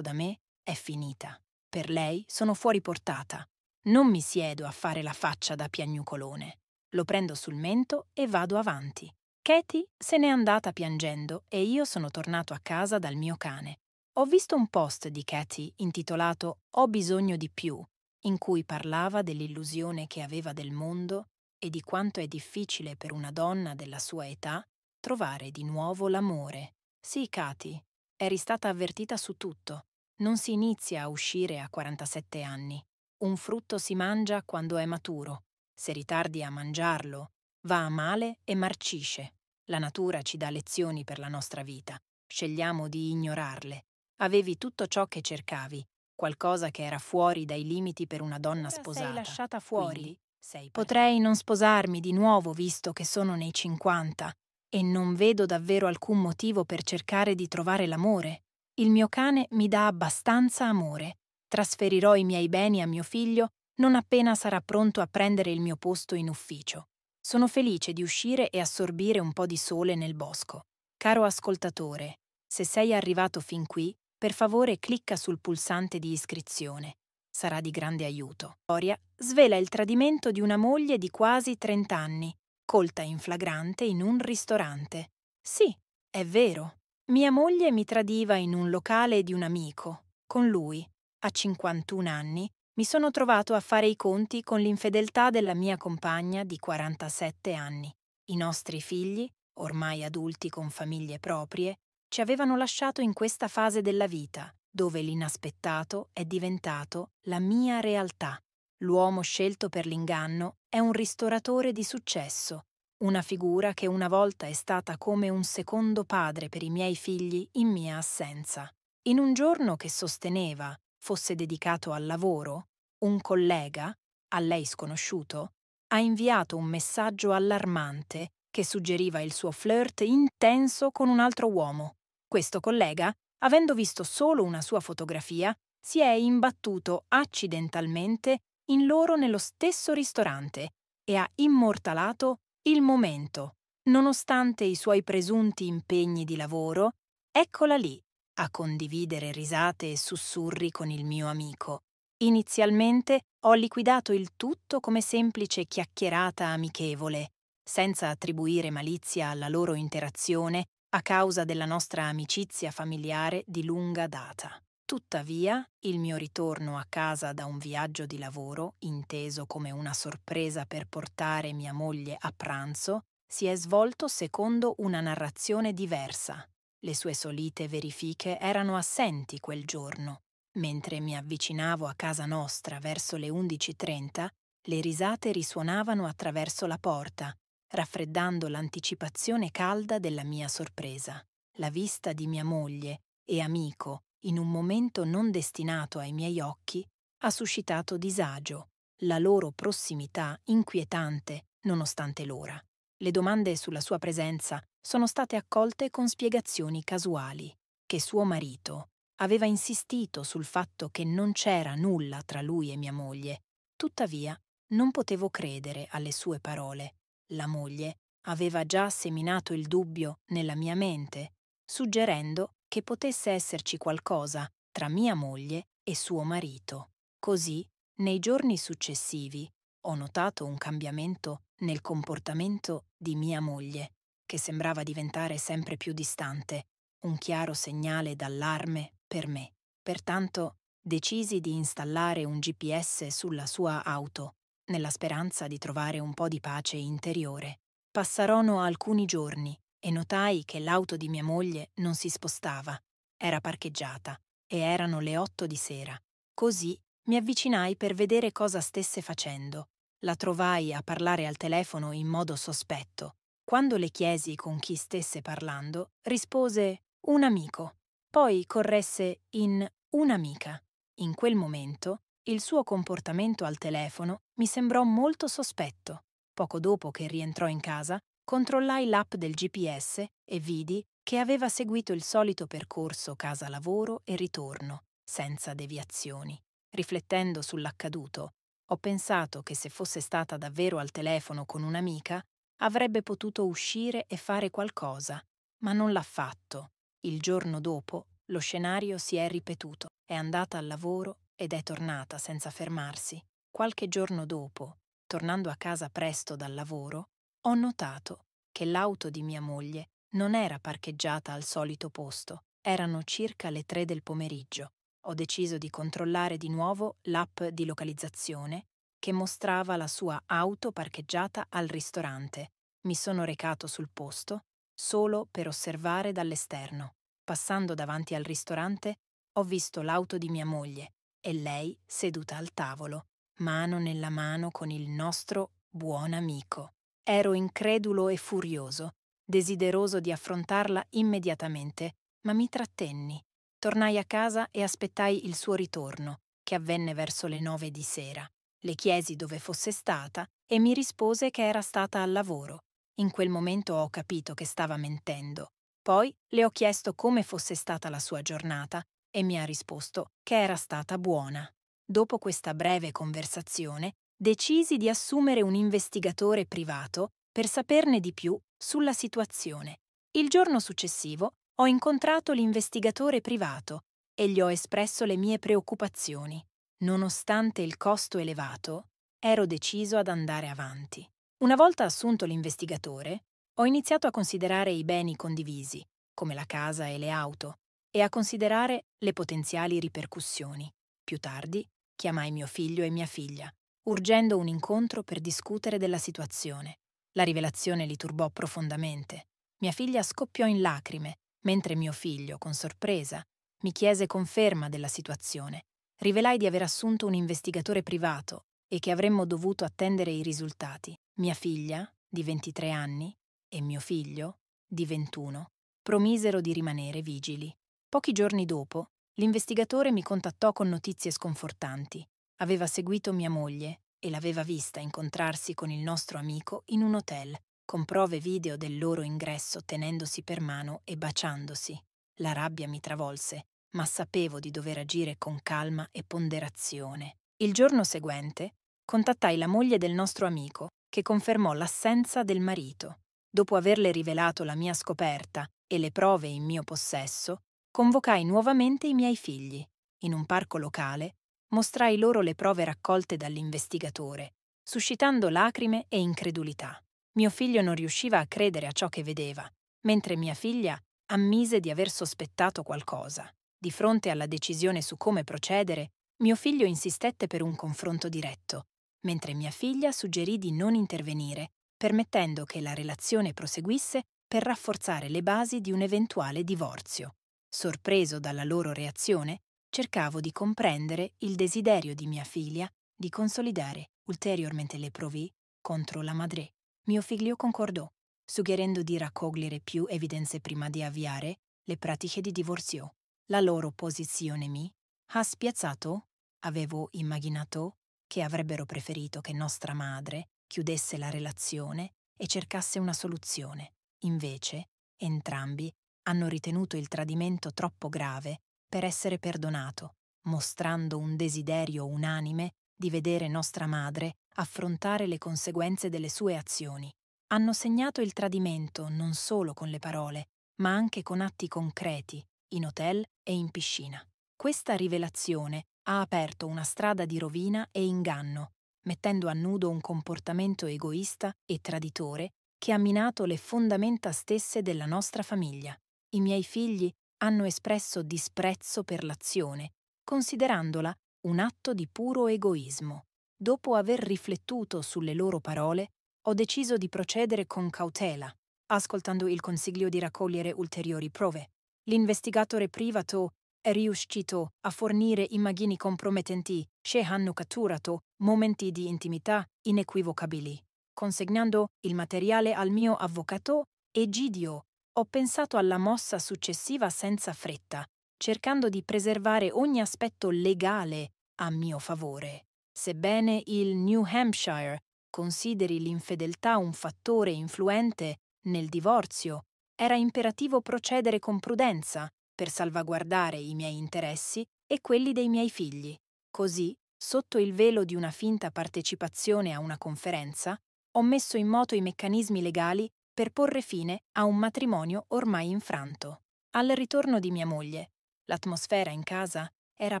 da me, è finita. Per lei sono fuori portata. Non mi siedo a fare la faccia da piagnucolone. Lo prendo sul mento e vado avanti. Katie se n'è andata piangendo e io sono tornato a casa dal mio cane. Ho visto un post di Katie intitolato Ho bisogno di più, in cui parlava dell'illusione che aveva del mondo e di quanto è difficile per una donna della sua età Trovare di nuovo l'amore. Sì, Katy, eri stata avvertita su tutto. Non si inizia a uscire a 47 anni. Un frutto si mangia quando è maturo. Se ritardi a mangiarlo, va a male e marcisce. La natura ci dà lezioni per la nostra vita. Scegliamo di ignorarle. Avevi tutto ciò che cercavi, qualcosa che era fuori dai limiti per una donna sposata. Sei lasciata fuori. Quindi, sei Potrei non sposarmi di nuovo visto che sono nei 50 e non vedo davvero alcun motivo per cercare di trovare l'amore. Il mio cane mi dà abbastanza amore. Trasferirò i miei beni a mio figlio non appena sarà pronto a prendere il mio posto in ufficio. Sono felice di uscire e assorbire un po' di sole nel bosco. Caro ascoltatore, se sei arrivato fin qui, per favore clicca sul pulsante di iscrizione. Sarà di grande aiuto. Storia svela il tradimento di una moglie di quasi 30 anni colta in flagrante in un ristorante. Sì, è vero. Mia moglie mi tradiva in un locale di un amico. Con lui, a 51 anni, mi sono trovato a fare i conti con l'infedeltà della mia compagna di 47 anni. I nostri figli, ormai adulti con famiglie proprie, ci avevano lasciato in questa fase della vita, dove l'inaspettato è diventato la mia realtà. L'uomo scelto per l'inganno è un ristoratore di successo, una figura che una volta è stata come un secondo padre per i miei figli in mia assenza. In un giorno che sosteneva fosse dedicato al lavoro, un collega, a lei sconosciuto, ha inviato un messaggio allarmante che suggeriva il suo flirt intenso con un altro uomo. Questo collega, avendo visto solo una sua fotografia, si è imbattuto accidentalmente in loro nello stesso ristorante e ha immortalato il momento. Nonostante i suoi presunti impegni di lavoro, eccola lì a condividere risate e sussurri con il mio amico. Inizialmente ho liquidato il tutto come semplice chiacchierata amichevole, senza attribuire malizia alla loro interazione a causa della nostra amicizia familiare di lunga data. Tuttavia, il mio ritorno a casa da un viaggio di lavoro, inteso come una sorpresa per portare mia moglie a pranzo, si è svolto secondo una narrazione diversa. Le sue solite verifiche erano assenti quel giorno. Mentre mi avvicinavo a casa nostra verso le 11.30, le risate risuonavano attraverso la porta, raffreddando l'anticipazione calda della mia sorpresa. La vista di mia moglie e amico in un momento non destinato ai miei occhi, ha suscitato disagio, la loro prossimità inquietante nonostante l'ora. Le domande sulla sua presenza sono state accolte con spiegazioni casuali, che suo marito aveva insistito sul fatto che non c'era nulla tra lui e mia moglie. Tuttavia, non potevo credere alle sue parole. La moglie aveva già seminato il dubbio nella mia mente, suggerendo che potesse esserci qualcosa tra mia moglie e suo marito. Così, nei giorni successivi, ho notato un cambiamento nel comportamento di mia moglie, che sembrava diventare sempre più distante, un chiaro segnale d'allarme per me. Pertanto decisi di installare un GPS sulla sua auto, nella speranza di trovare un po' di pace interiore. Passarono alcuni giorni e notai che l'auto di mia moglie non si spostava, era parcheggiata e erano le otto di sera. Così mi avvicinai per vedere cosa stesse facendo. La trovai a parlare al telefono in modo sospetto. Quando le chiesi con chi stesse parlando, rispose un amico. Poi corresse in un'amica. In quel momento il suo comportamento al telefono mi sembrò molto sospetto. Poco dopo che rientrò in casa, Controllai l'app del GPS e vidi che aveva seguito il solito percorso casa-lavoro e ritorno, senza deviazioni. Riflettendo sull'accaduto, ho pensato che se fosse stata davvero al telefono con un'amica, avrebbe potuto uscire e fare qualcosa, ma non l'ha fatto. Il giorno dopo lo scenario si è ripetuto. È andata al lavoro ed è tornata senza fermarsi. Qualche giorno dopo, tornando a casa presto dal lavoro, ho notato che l'auto di mia moglie non era parcheggiata al solito posto, erano circa le tre del pomeriggio. Ho deciso di controllare di nuovo l'app di localizzazione che mostrava la sua auto parcheggiata al ristorante. Mi sono recato sul posto solo per osservare dall'esterno. Passando davanti al ristorante ho visto l'auto di mia moglie e lei seduta al tavolo, mano nella mano con il nostro buon amico. Ero incredulo e furioso, desideroso di affrontarla immediatamente, ma mi trattenni. Tornai a casa e aspettai il suo ritorno, che avvenne verso le nove di sera. Le chiesi dove fosse stata e mi rispose che era stata al lavoro. In quel momento ho capito che stava mentendo. Poi le ho chiesto come fosse stata la sua giornata e mi ha risposto che era stata buona. Dopo questa breve conversazione decisi di assumere un investigatore privato per saperne di più sulla situazione. Il giorno successivo ho incontrato l'investigatore privato e gli ho espresso le mie preoccupazioni. Nonostante il costo elevato, ero deciso ad andare avanti. Una volta assunto l'investigatore, ho iniziato a considerare i beni condivisi, come la casa e le auto, e a considerare le potenziali ripercussioni. Più tardi chiamai mio figlio e mia figlia urgendo un incontro per discutere della situazione. La rivelazione li turbò profondamente. Mia figlia scoppiò in lacrime, mentre mio figlio, con sorpresa, mi chiese conferma della situazione. Rivelai di aver assunto un investigatore privato e che avremmo dovuto attendere i risultati. Mia figlia, di 23 anni, e mio figlio, di 21, promisero di rimanere vigili. Pochi giorni dopo, l'investigatore mi contattò con notizie sconfortanti. Aveva seguito mia moglie e l'aveva vista incontrarsi con il nostro amico in un hotel, con prove video del loro ingresso tenendosi per mano e baciandosi. La rabbia mi travolse, ma sapevo di dover agire con calma e ponderazione. Il giorno seguente contattai la moglie del nostro amico, che confermò l'assenza del marito. Dopo averle rivelato la mia scoperta e le prove in mio possesso, convocai nuovamente i miei figli. In un parco locale mostrai loro le prove raccolte dall'investigatore, suscitando lacrime e incredulità. Mio figlio non riusciva a credere a ciò che vedeva, mentre mia figlia ammise di aver sospettato qualcosa. Di fronte alla decisione su come procedere, mio figlio insistette per un confronto diretto, mentre mia figlia suggerì di non intervenire, permettendo che la relazione proseguisse per rafforzare le basi di un eventuale divorzio. Sorpreso dalla loro reazione, cercavo di comprendere il desiderio di mia figlia di consolidare ulteriormente le prove contro la madre. Mio figlio concordò, suggerendo di raccogliere più evidenze prima di avviare le pratiche di divorzio. La loro posizione mi ha spiazzato. Avevo immaginato che avrebbero preferito che nostra madre chiudesse la relazione e cercasse una soluzione. Invece, entrambi hanno ritenuto il tradimento troppo grave per essere perdonato, mostrando un desiderio unanime di vedere nostra madre affrontare le conseguenze delle sue azioni. Hanno segnato il tradimento non solo con le parole, ma anche con atti concreti, in hotel e in piscina. Questa rivelazione ha aperto una strada di rovina e inganno, mettendo a nudo un comportamento egoista e traditore che ha minato le fondamenta stesse della nostra famiglia. I miei figli hanno espresso disprezzo per l'azione, considerandola un atto di puro egoismo. Dopo aver riflettuto sulle loro parole, ho deciso di procedere con cautela, ascoltando il consiglio di raccogliere ulteriori prove. L'investigatore privato è riuscito a fornire immagini compromettenti che hanno catturato momenti di intimità inequivocabili, consegnando il materiale al mio avvocato Egidio ho pensato alla mossa successiva senza fretta, cercando di preservare ogni aspetto legale a mio favore. Sebbene il New Hampshire consideri l'infedeltà un fattore influente nel divorzio, era imperativo procedere con prudenza per salvaguardare i miei interessi e quelli dei miei figli. Così, sotto il velo di una finta partecipazione a una conferenza, ho messo in moto i meccanismi legali per porre fine a un matrimonio ormai infranto. Al ritorno di mia moglie, l'atmosfera in casa era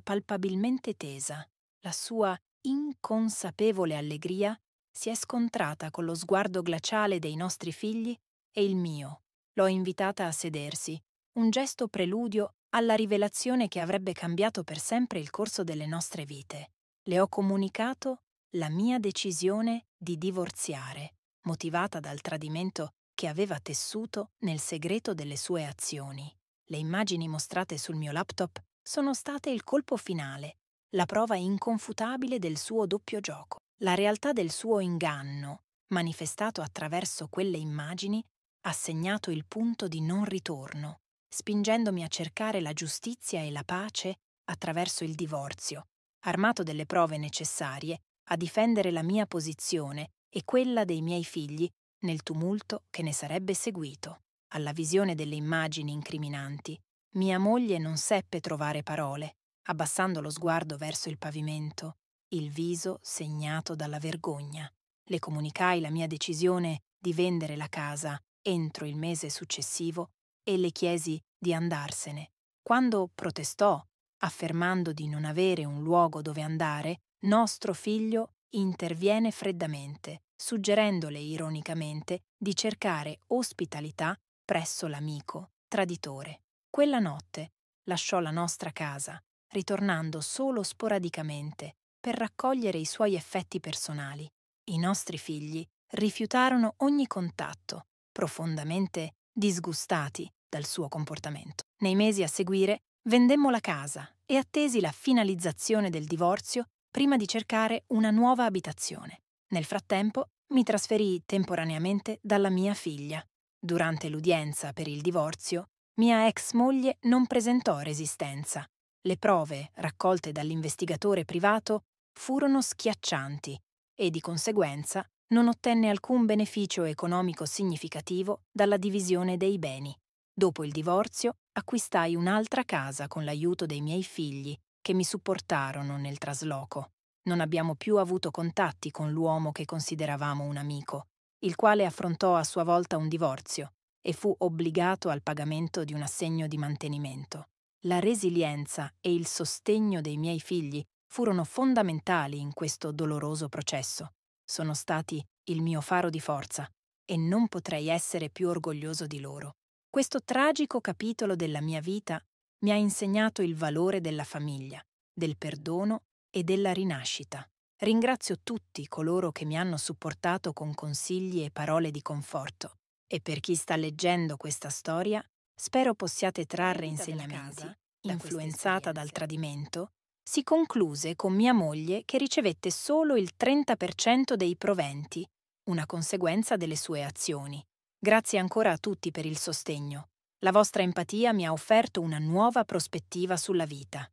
palpabilmente tesa. La sua inconsapevole allegria si è scontrata con lo sguardo glaciale dei nostri figli e il mio. L'ho invitata a sedersi, un gesto preludio alla rivelazione che avrebbe cambiato per sempre il corso delle nostre vite. Le ho comunicato la mia decisione di divorziare, motivata dal tradimento che aveva tessuto nel segreto delle sue azioni. Le immagini mostrate sul mio laptop sono state il colpo finale, la prova inconfutabile del suo doppio gioco. La realtà del suo inganno, manifestato attraverso quelle immagini, ha segnato il punto di non ritorno, spingendomi a cercare la giustizia e la pace attraverso il divorzio, armato delle prove necessarie a difendere la mia posizione e quella dei miei figli nel tumulto che ne sarebbe seguito. Alla visione delle immagini incriminanti, mia moglie non seppe trovare parole, abbassando lo sguardo verso il pavimento, il viso segnato dalla vergogna. Le comunicai la mia decisione di vendere la casa entro il mese successivo e le chiesi di andarsene. Quando protestò, affermando di non avere un luogo dove andare, nostro figlio interviene freddamente, suggerendole ironicamente di cercare ospitalità presso l'amico, traditore. Quella notte lasciò la nostra casa, ritornando solo sporadicamente per raccogliere i suoi effetti personali. I nostri figli rifiutarono ogni contatto, profondamente disgustati dal suo comportamento. Nei mesi a seguire vendemmo la casa e attesi la finalizzazione del divorzio prima di cercare una nuova abitazione. Nel frattempo mi trasferii temporaneamente dalla mia figlia. Durante l'udienza per il divorzio, mia ex moglie non presentò resistenza. Le prove raccolte dall'investigatore privato furono schiaccianti e di conseguenza non ottenne alcun beneficio economico significativo dalla divisione dei beni. Dopo il divorzio acquistai un'altra casa con l'aiuto dei miei figli che mi supportarono nel trasloco. Non abbiamo più avuto contatti con l'uomo che consideravamo un amico, il quale affrontò a sua volta un divorzio e fu obbligato al pagamento di un assegno di mantenimento. La resilienza e il sostegno dei miei figli furono fondamentali in questo doloroso processo. Sono stati il mio faro di forza e non potrei essere più orgoglioso di loro. Questo tragico capitolo della mia vita mi ha insegnato il valore della famiglia, del perdono e della rinascita. Ringrazio tutti coloro che mi hanno supportato con consigli e parole di conforto. E per chi sta leggendo questa storia, spero possiate trarre insegnamenti. Casa, influenzata dal tradimento, si concluse con mia moglie che ricevette solo il 30% dei proventi, una conseguenza delle sue azioni. Grazie ancora a tutti per il sostegno. La vostra empatia mi ha offerto una nuova prospettiva sulla vita.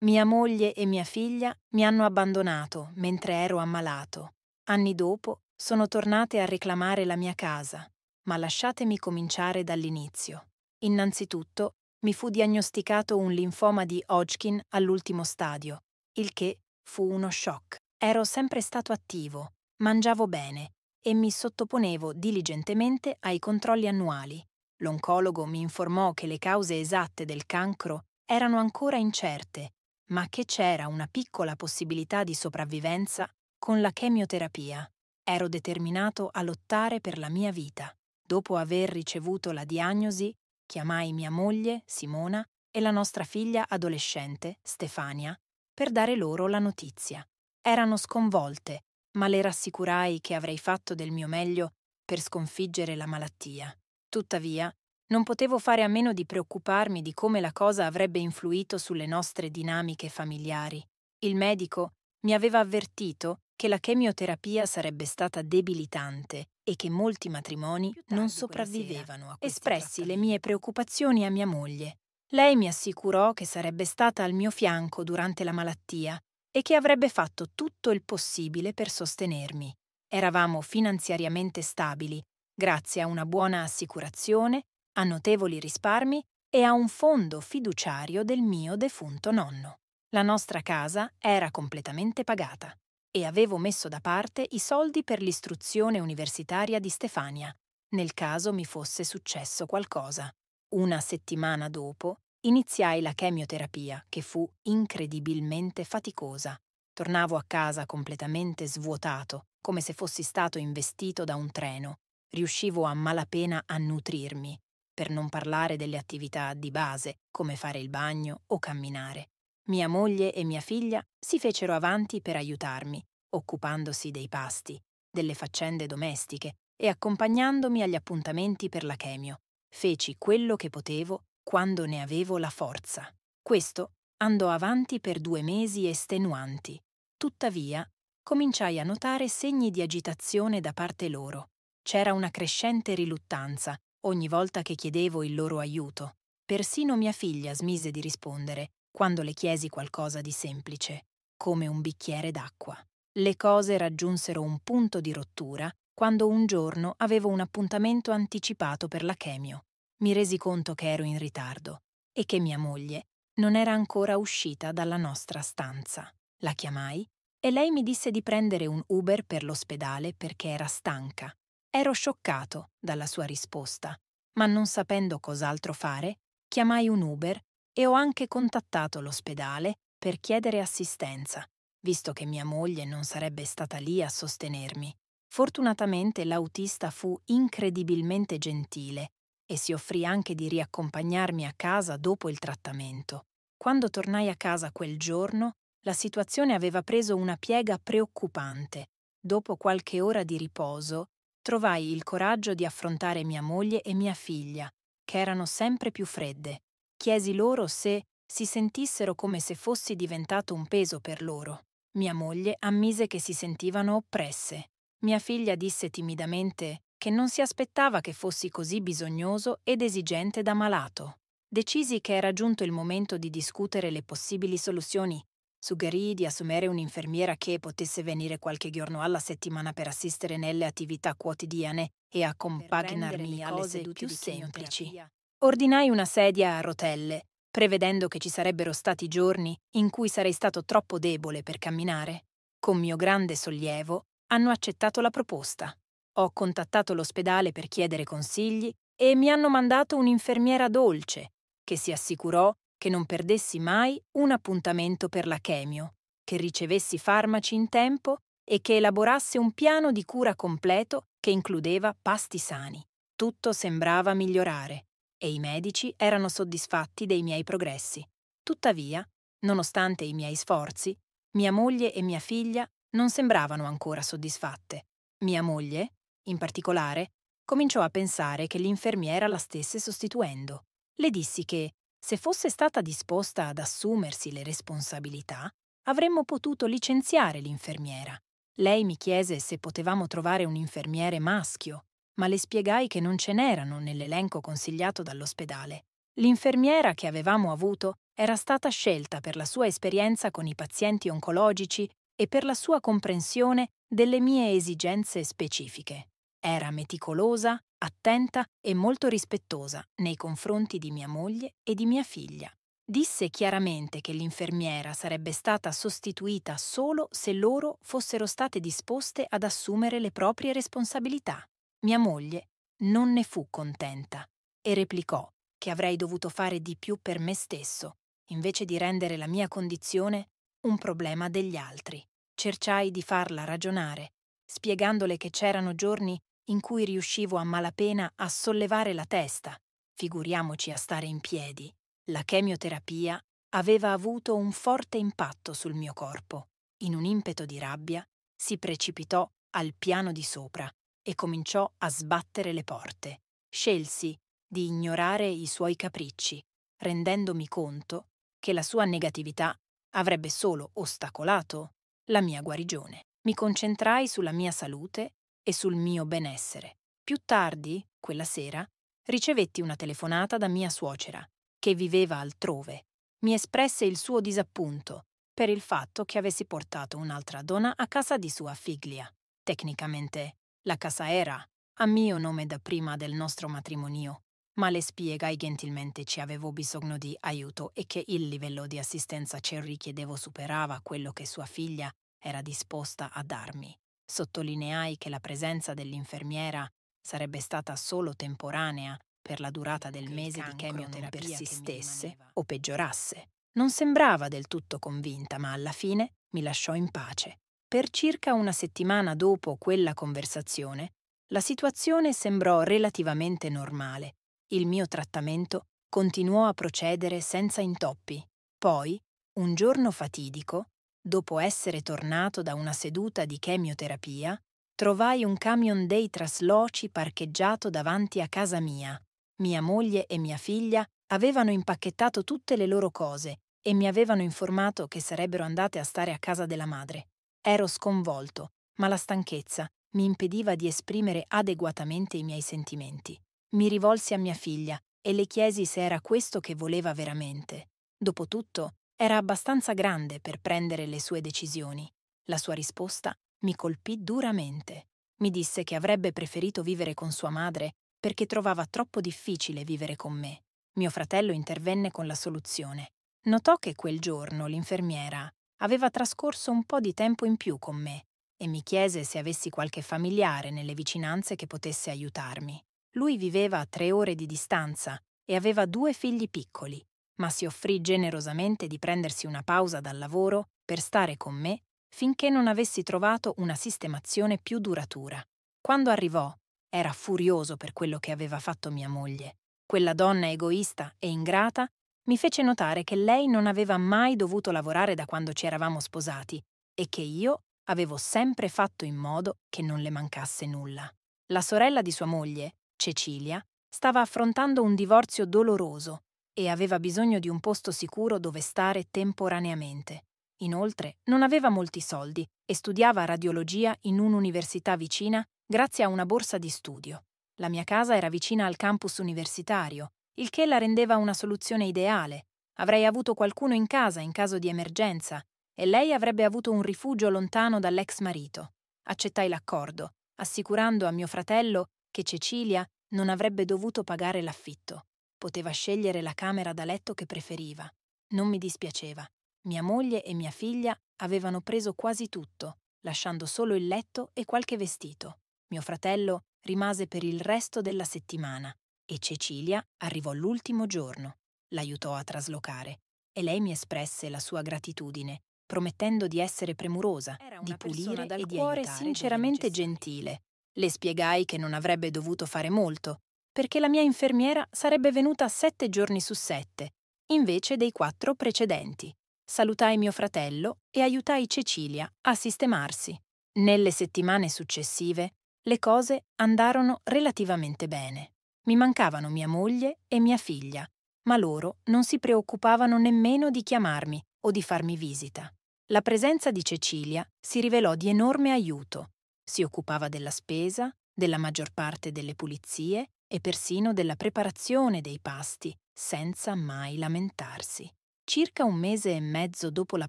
Mia moglie e mia figlia mi hanno abbandonato mentre ero ammalato. Anni dopo sono tornate a reclamare la mia casa ma lasciatemi cominciare dall'inizio. Innanzitutto, mi fu diagnosticato un linfoma di Hodgkin all'ultimo stadio, il che fu uno shock. Ero sempre stato attivo, mangiavo bene e mi sottoponevo diligentemente ai controlli annuali. L'oncologo mi informò che le cause esatte del cancro erano ancora incerte, ma che c'era una piccola possibilità di sopravvivenza con la chemioterapia. Ero determinato a lottare per la mia vita. Dopo aver ricevuto la diagnosi, chiamai mia moglie, Simona, e la nostra figlia adolescente, Stefania, per dare loro la notizia. Erano sconvolte, ma le rassicurai che avrei fatto del mio meglio per sconfiggere la malattia. Tuttavia, non potevo fare a meno di preoccuparmi di come la cosa avrebbe influito sulle nostre dinamiche familiari. Il medico mi aveva avvertito che la chemioterapia sarebbe stata debilitante e che molti matrimoni non sopravvivevano a Espressi le mie preoccupazioni a mia moglie. Lei mi assicurò che sarebbe stata al mio fianco durante la malattia e che avrebbe fatto tutto il possibile per sostenermi. Eravamo finanziariamente stabili, grazie a una buona assicurazione, a notevoli risparmi e a un fondo fiduciario del mio defunto nonno. La nostra casa era completamente pagata e avevo messo da parte i soldi per l'istruzione universitaria di Stefania, nel caso mi fosse successo qualcosa. Una settimana dopo iniziai la chemioterapia, che fu incredibilmente faticosa. Tornavo a casa completamente svuotato, come se fossi stato investito da un treno. Riuscivo a malapena a nutrirmi, per non parlare delle attività di base, come fare il bagno o camminare. Mia moglie e mia figlia si fecero avanti per aiutarmi occupandosi dei pasti, delle faccende domestiche e accompagnandomi agli appuntamenti per la chemio. Feci quello che potevo quando ne avevo la forza. Questo andò avanti per due mesi estenuanti. Tuttavia, cominciai a notare segni di agitazione da parte loro. C'era una crescente riluttanza ogni volta che chiedevo il loro aiuto. Persino mia figlia smise di rispondere quando le chiesi qualcosa di semplice, come un bicchiere d'acqua. Le cose raggiunsero un punto di rottura quando un giorno avevo un appuntamento anticipato per la chemio. Mi resi conto che ero in ritardo e che mia moglie non era ancora uscita dalla nostra stanza. La chiamai e lei mi disse di prendere un Uber per l'ospedale perché era stanca. Ero scioccato dalla sua risposta, ma non sapendo cos'altro fare, chiamai un Uber e ho anche contattato l'ospedale per chiedere assistenza, visto che mia moglie non sarebbe stata lì a sostenermi. Fortunatamente l'autista fu incredibilmente gentile e si offrì anche di riaccompagnarmi a casa dopo il trattamento. Quando tornai a casa quel giorno, la situazione aveva preso una piega preoccupante. Dopo qualche ora di riposo, trovai il coraggio di affrontare mia moglie e mia figlia, che erano sempre più fredde. Chiesi loro se si sentissero come se fossi diventato un peso per loro. Mia moglie ammise che si sentivano oppresse. Mia figlia disse timidamente che non si aspettava che fossi così bisognoso ed esigente da malato. Decisi che era giunto il momento di discutere le possibili soluzioni. Suggerì di assumere un'infermiera che potesse venire qualche giorno alla settimana per assistere nelle attività quotidiane e accompagnarmi alle sedute più semplici. Ordinai una sedia a rotelle prevedendo che ci sarebbero stati giorni in cui sarei stato troppo debole per camminare, con mio grande sollievo hanno accettato la proposta. Ho contattato l'ospedale per chiedere consigli e mi hanno mandato un'infermiera dolce, che si assicurò che non perdessi mai un appuntamento per la chemio, che ricevessi farmaci in tempo e che elaborasse un piano di cura completo che includeva pasti sani. Tutto sembrava migliorare e i medici erano soddisfatti dei miei progressi. Tuttavia, nonostante i miei sforzi, mia moglie e mia figlia non sembravano ancora soddisfatte. Mia moglie, in particolare, cominciò a pensare che l'infermiera la stesse sostituendo. Le dissi che, se fosse stata disposta ad assumersi le responsabilità, avremmo potuto licenziare l'infermiera. Lei mi chiese se potevamo trovare un infermiere maschio ma le spiegai che non ce n'erano nell'elenco consigliato dall'ospedale. L'infermiera che avevamo avuto era stata scelta per la sua esperienza con i pazienti oncologici e per la sua comprensione delle mie esigenze specifiche. Era meticolosa, attenta e molto rispettosa nei confronti di mia moglie e di mia figlia. Disse chiaramente che l'infermiera sarebbe stata sostituita solo se loro fossero state disposte ad assumere le proprie responsabilità. Mia moglie non ne fu contenta e replicò che avrei dovuto fare di più per me stesso, invece di rendere la mia condizione un problema degli altri. Cerciai di farla ragionare, spiegandole che c'erano giorni in cui riuscivo a malapena a sollevare la testa, figuriamoci a stare in piedi. La chemioterapia aveva avuto un forte impatto sul mio corpo. In un impeto di rabbia si precipitò al piano di sopra e cominciò a sbattere le porte. Scelsi di ignorare i suoi capricci, rendendomi conto che la sua negatività avrebbe solo ostacolato la mia guarigione. Mi concentrai sulla mia salute e sul mio benessere. Più tardi, quella sera, ricevetti una telefonata da mia suocera, che viveva altrove. Mi espresse il suo disappunto per il fatto che avessi portato un'altra donna a casa di sua figlia. Tecnicamente la casa era, a mio nome da prima del nostro matrimonio, ma le spiegai gentilmente che avevo bisogno di aiuto e che il livello di assistenza che richiedevo superava quello che sua figlia era disposta a darmi. Sottolineai che la presenza dell'infermiera sarebbe stata solo temporanea per la durata del mese di chemioterapia persistesse che o peggiorasse. Non sembrava del tutto convinta, ma alla fine mi lasciò in pace per circa una settimana dopo quella conversazione, la situazione sembrò relativamente normale. Il mio trattamento continuò a procedere senza intoppi. Poi, un giorno fatidico, dopo essere tornato da una seduta di chemioterapia, trovai un camion dei trasloci parcheggiato davanti a casa mia. Mia moglie e mia figlia avevano impacchettato tutte le loro cose e mi avevano informato che sarebbero andate a stare a casa della madre. Ero sconvolto, ma la stanchezza mi impediva di esprimere adeguatamente i miei sentimenti. Mi rivolsi a mia figlia e le chiesi se era questo che voleva veramente. Dopotutto, era abbastanza grande per prendere le sue decisioni. La sua risposta mi colpì duramente. Mi disse che avrebbe preferito vivere con sua madre perché trovava troppo difficile vivere con me. Mio fratello intervenne con la soluzione. Notò che quel giorno l'infermiera aveva trascorso un po' di tempo in più con me e mi chiese se avessi qualche familiare nelle vicinanze che potesse aiutarmi. Lui viveva a tre ore di distanza e aveva due figli piccoli, ma si offrì generosamente di prendersi una pausa dal lavoro per stare con me finché non avessi trovato una sistemazione più duratura. Quando arrivò, era furioso per quello che aveva fatto mia moglie, quella donna egoista e ingrata mi fece notare che lei non aveva mai dovuto lavorare da quando ci eravamo sposati e che io avevo sempre fatto in modo che non le mancasse nulla. La sorella di sua moglie, Cecilia, stava affrontando un divorzio doloroso e aveva bisogno di un posto sicuro dove stare temporaneamente. Inoltre, non aveva molti soldi e studiava radiologia in un'università vicina grazie a una borsa di studio. La mia casa era vicina al campus universitario il che la rendeva una soluzione ideale. Avrei avuto qualcuno in casa in caso di emergenza e lei avrebbe avuto un rifugio lontano dall'ex marito. Accettai l'accordo, assicurando a mio fratello che Cecilia non avrebbe dovuto pagare l'affitto. Poteva scegliere la camera da letto che preferiva. Non mi dispiaceva. Mia moglie e mia figlia avevano preso quasi tutto, lasciando solo il letto e qualche vestito. Mio fratello rimase per il resto della settimana e Cecilia arrivò l'ultimo giorno, l'aiutò a traslocare e lei mi espresse la sua gratitudine, promettendo di essere premurosa, di pulire dal e di cuore sinceramente gentile. Le spiegai che non avrebbe dovuto fare molto, perché la mia infermiera sarebbe venuta sette giorni su sette, invece dei quattro precedenti. Salutai mio fratello e aiutai Cecilia a sistemarsi. Nelle settimane successive le cose andarono relativamente bene. Mi mancavano mia moglie e mia figlia, ma loro non si preoccupavano nemmeno di chiamarmi o di farmi visita. La presenza di Cecilia si rivelò di enorme aiuto. Si occupava della spesa, della maggior parte delle pulizie e persino della preparazione dei pasti, senza mai lamentarsi. Circa un mese e mezzo dopo la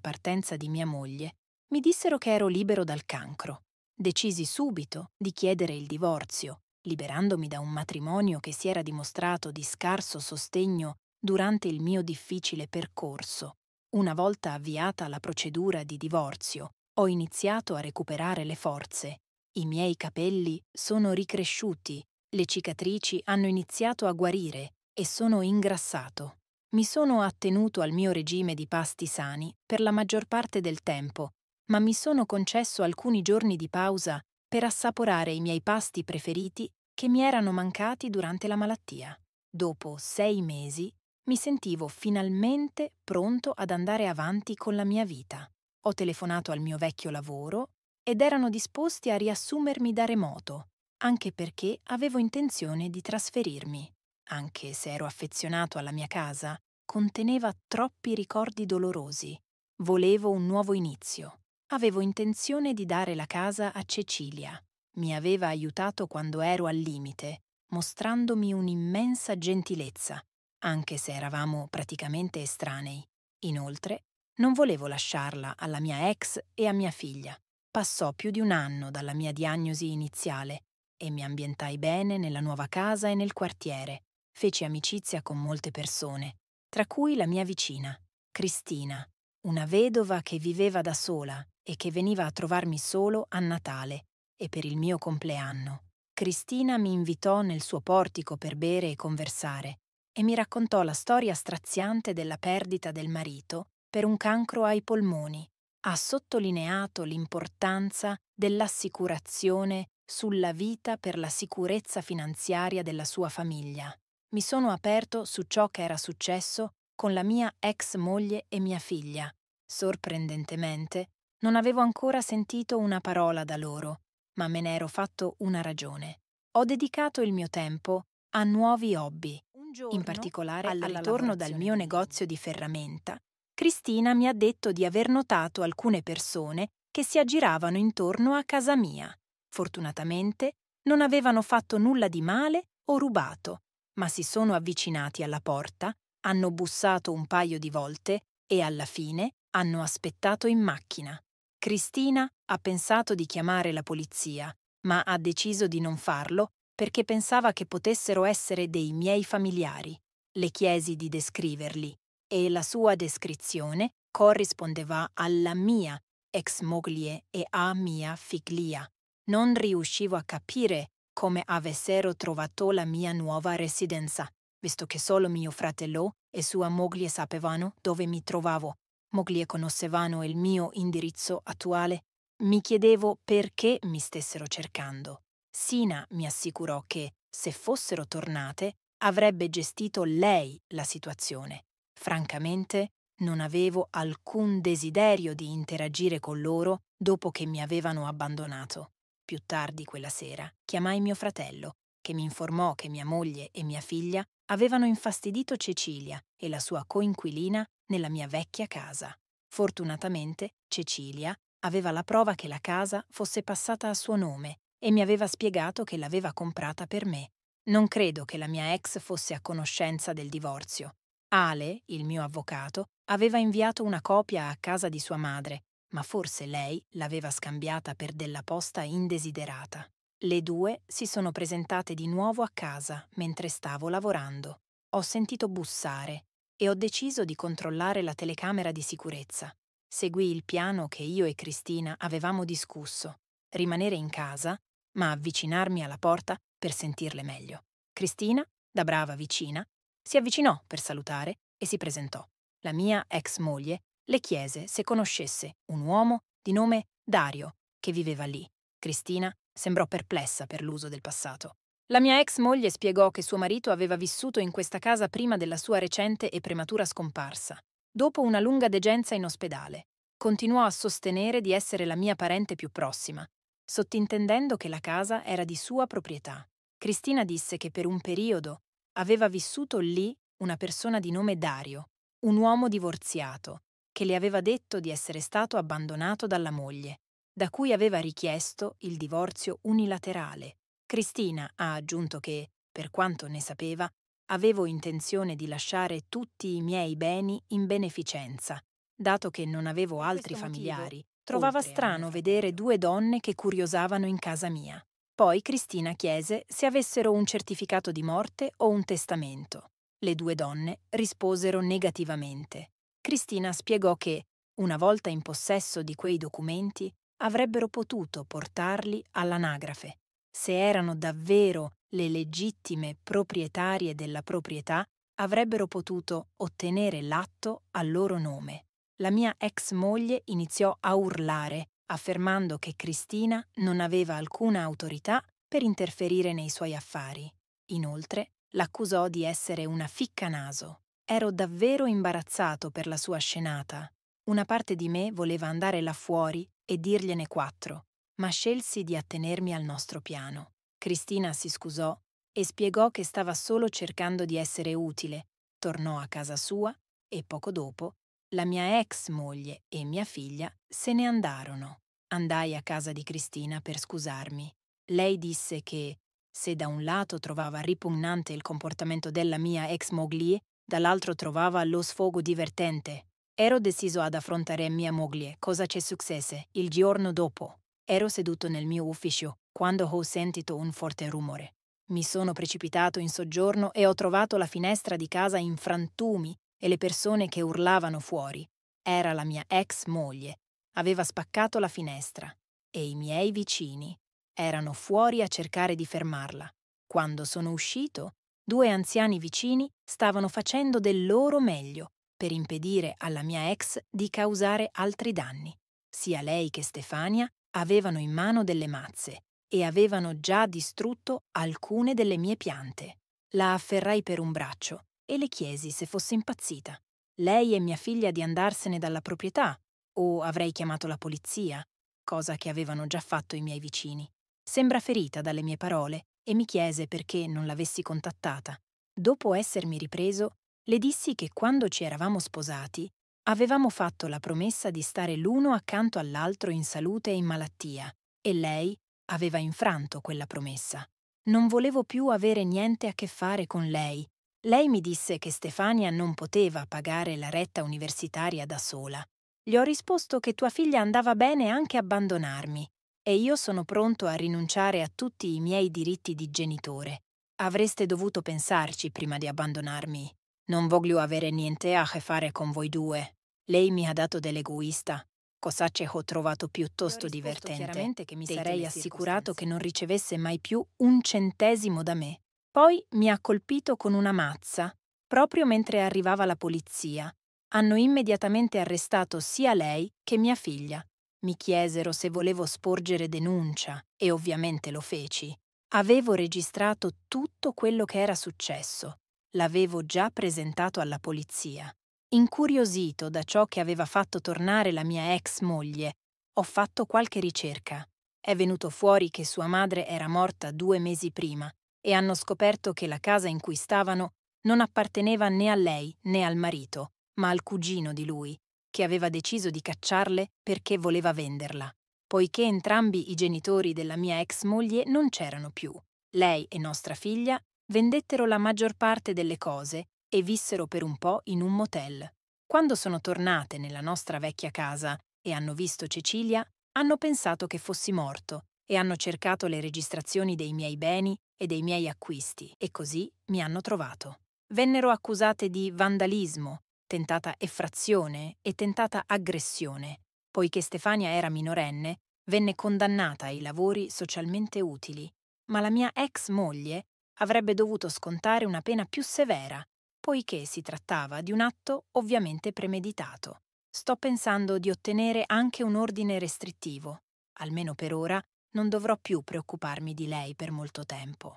partenza di mia moglie, mi dissero che ero libero dal cancro. Decisi subito di chiedere il divorzio liberandomi da un matrimonio che si era dimostrato di scarso sostegno durante il mio difficile percorso, una volta avviata la procedura di divorzio, ho iniziato a recuperare le forze. I miei capelli sono ricresciuti, le cicatrici hanno iniziato a guarire e sono ingrassato. Mi sono attenuto al mio regime di pasti sani per la maggior parte del tempo, ma mi sono concesso alcuni giorni di pausa per assaporare i miei pasti preferiti che mi erano mancati durante la malattia. Dopo sei mesi mi sentivo finalmente pronto ad andare avanti con la mia vita. Ho telefonato al mio vecchio lavoro ed erano disposti a riassumermi da remoto, anche perché avevo intenzione di trasferirmi. Anche se ero affezionato alla mia casa, conteneva troppi ricordi dolorosi. Volevo un nuovo inizio. Avevo intenzione di dare la casa a Cecilia. Mi aveva aiutato quando ero al limite, mostrandomi un'immensa gentilezza, anche se eravamo praticamente estranei. Inoltre, non volevo lasciarla alla mia ex e a mia figlia. Passò più di un anno dalla mia diagnosi iniziale e mi ambientai bene nella nuova casa e nel quartiere. Feci amicizia con molte persone, tra cui la mia vicina, Cristina, una vedova che viveva da sola e che veniva a trovarmi solo a Natale e per il mio compleanno. Cristina mi invitò nel suo portico per bere e conversare e mi raccontò la storia straziante della perdita del marito per un cancro ai polmoni. Ha sottolineato l'importanza dell'assicurazione sulla vita per la sicurezza finanziaria della sua famiglia. Mi sono aperto su ciò che era successo con la mia ex moglie e mia figlia. Sorprendentemente, non avevo ancora sentito una parola da loro, ma me ne ero fatto una ragione. Ho dedicato il mio tempo a nuovi hobby. Giorno, in particolare, al ritorno dal mio negozio di ferramenta, Cristina mi ha detto di aver notato alcune persone che si aggiravano intorno a casa mia. Fortunatamente non avevano fatto nulla di male o rubato, ma si sono avvicinati alla porta, hanno bussato un paio di volte e alla fine hanno aspettato in macchina. Cristina ha pensato di chiamare la polizia, ma ha deciso di non farlo perché pensava che potessero essere dei miei familiari. Le chiesi di descriverli e la sua descrizione corrispondeva alla mia ex moglie e a mia figlia. Non riuscivo a capire come avessero trovato la mia nuova residenza, visto che solo mio fratello e sua moglie sapevano dove mi trovavo. Moglie conoscevano il mio indirizzo attuale, mi chiedevo perché mi stessero cercando. Sina mi assicurò che, se fossero tornate, avrebbe gestito lei la situazione. Francamente, non avevo alcun desiderio di interagire con loro dopo che mi avevano abbandonato. Più tardi quella sera chiamai mio fratello, che mi informò che mia moglie e mia figlia avevano infastidito Cecilia e la sua coinquilina nella mia vecchia casa. Fortunatamente Cecilia aveva la prova che la casa fosse passata a suo nome e mi aveva spiegato che l'aveva comprata per me. Non credo che la mia ex fosse a conoscenza del divorzio. Ale, il mio avvocato, aveva inviato una copia a casa di sua madre, ma forse lei l'aveva scambiata per della posta indesiderata. Le due si sono presentate di nuovo a casa mentre stavo lavorando. Ho sentito bussare e ho deciso di controllare la telecamera di sicurezza. Seguì il piano che io e Cristina avevamo discusso, rimanere in casa, ma avvicinarmi alla porta per sentirle meglio. Cristina, da brava vicina, si avvicinò per salutare e si presentò. La mia ex moglie le chiese se conoscesse un uomo di nome Dario che viveva lì. Cristina sembrò perplessa per l'uso del passato. La mia ex moglie spiegò che suo marito aveva vissuto in questa casa prima della sua recente e prematura scomparsa. Dopo una lunga degenza in ospedale, continuò a sostenere di essere la mia parente più prossima, sottintendendo che la casa era di sua proprietà. Cristina disse che per un periodo aveva vissuto lì una persona di nome Dario, un uomo divorziato, che le aveva detto di essere stato abbandonato dalla moglie, da cui aveva richiesto il divorzio unilaterale. Cristina ha aggiunto che, per quanto ne sapeva, avevo intenzione di lasciare tutti i miei beni in beneficenza, dato che non avevo altri familiari. Motivo, trovava strano vedere due donne che curiosavano in casa mia. Poi Cristina chiese se avessero un certificato di morte o un testamento. Le due donne risposero negativamente. Cristina spiegò che, una volta in possesso di quei documenti, avrebbero potuto portarli all'anagrafe se erano davvero le legittime proprietarie della proprietà, avrebbero potuto ottenere l'atto a loro nome. La mia ex moglie iniziò a urlare, affermando che Cristina non aveva alcuna autorità per interferire nei suoi affari. Inoltre, l'accusò di essere una ficcanaso. Ero davvero imbarazzato per la sua scenata. Una parte di me voleva andare là fuori e dirgliene quattro, ma scelsi di attenermi al nostro piano. Cristina si scusò e spiegò che stava solo cercando di essere utile, tornò a casa sua e poco dopo la mia ex moglie e mia figlia se ne andarono. Andai a casa di Cristina per scusarmi. Lei disse che, se da un lato trovava ripugnante il comportamento della mia ex moglie, dall'altro trovava lo sfogo divertente. Ero deciso ad affrontare mia moglie, cosa ci successe, il giorno dopo. Ero seduto nel mio ufficio quando ho sentito un forte rumore. Mi sono precipitato in soggiorno e ho trovato la finestra di casa in frantumi e le persone che urlavano fuori. Era la mia ex moglie. Aveva spaccato la finestra e i miei vicini erano fuori a cercare di fermarla. Quando sono uscito, due anziani vicini stavano facendo del loro meglio per impedire alla mia ex di causare altri danni. Sia lei che Stefania avevano in mano delle mazze e avevano già distrutto alcune delle mie piante. La afferrai per un braccio e le chiesi se fosse impazzita. Lei e mia figlia di andarsene dalla proprietà, o avrei chiamato la polizia, cosa che avevano già fatto i miei vicini. Sembra ferita dalle mie parole e mi chiese perché non l'avessi contattata. Dopo essermi ripreso, le dissi che quando ci eravamo sposati Avevamo fatto la promessa di stare l'uno accanto all'altro in salute e in malattia, e lei aveva infranto quella promessa. Non volevo più avere niente a che fare con lei. Lei mi disse che Stefania non poteva pagare la retta universitaria da sola. Gli ho risposto che tua figlia andava bene anche abbandonarmi, e io sono pronto a rinunciare a tutti i miei diritti di genitore. Avreste dovuto pensarci prima di abbandonarmi. Non voglio avere niente a che fare con voi due. Lei mi ha dato dell'egoista, Cosa Cosacce ho trovato piuttosto divertente. Chiaramente che mi sarei assicurato che non ricevesse mai più un centesimo da me. Poi mi ha colpito con una mazza, proprio mentre arrivava la polizia. Hanno immediatamente arrestato sia lei che mia figlia. Mi chiesero se volevo sporgere denuncia e ovviamente lo feci. Avevo registrato tutto quello che era successo. L'avevo già presentato alla polizia. Incuriosito da ciò che aveva fatto tornare la mia ex moglie, ho fatto qualche ricerca. È venuto fuori che sua madre era morta due mesi prima e hanno scoperto che la casa in cui stavano non apparteneva né a lei né al marito, ma al cugino di lui, che aveva deciso di cacciarle perché voleva venderla, poiché entrambi i genitori della mia ex moglie non c'erano più. Lei e nostra figlia vendettero la maggior parte delle cose e vissero per un po' in un motel. Quando sono tornate nella nostra vecchia casa e hanno visto Cecilia, hanno pensato che fossi morto e hanno cercato le registrazioni dei miei beni e dei miei acquisti e così mi hanno trovato. Vennero accusate di vandalismo, tentata effrazione e tentata aggressione. Poiché Stefania era minorenne, venne condannata ai lavori socialmente utili, ma la mia ex moglie avrebbe dovuto scontare una pena più severa poiché si trattava di un atto ovviamente premeditato. Sto pensando di ottenere anche un ordine restrittivo. Almeno per ora non dovrò più preoccuparmi di lei per molto tempo.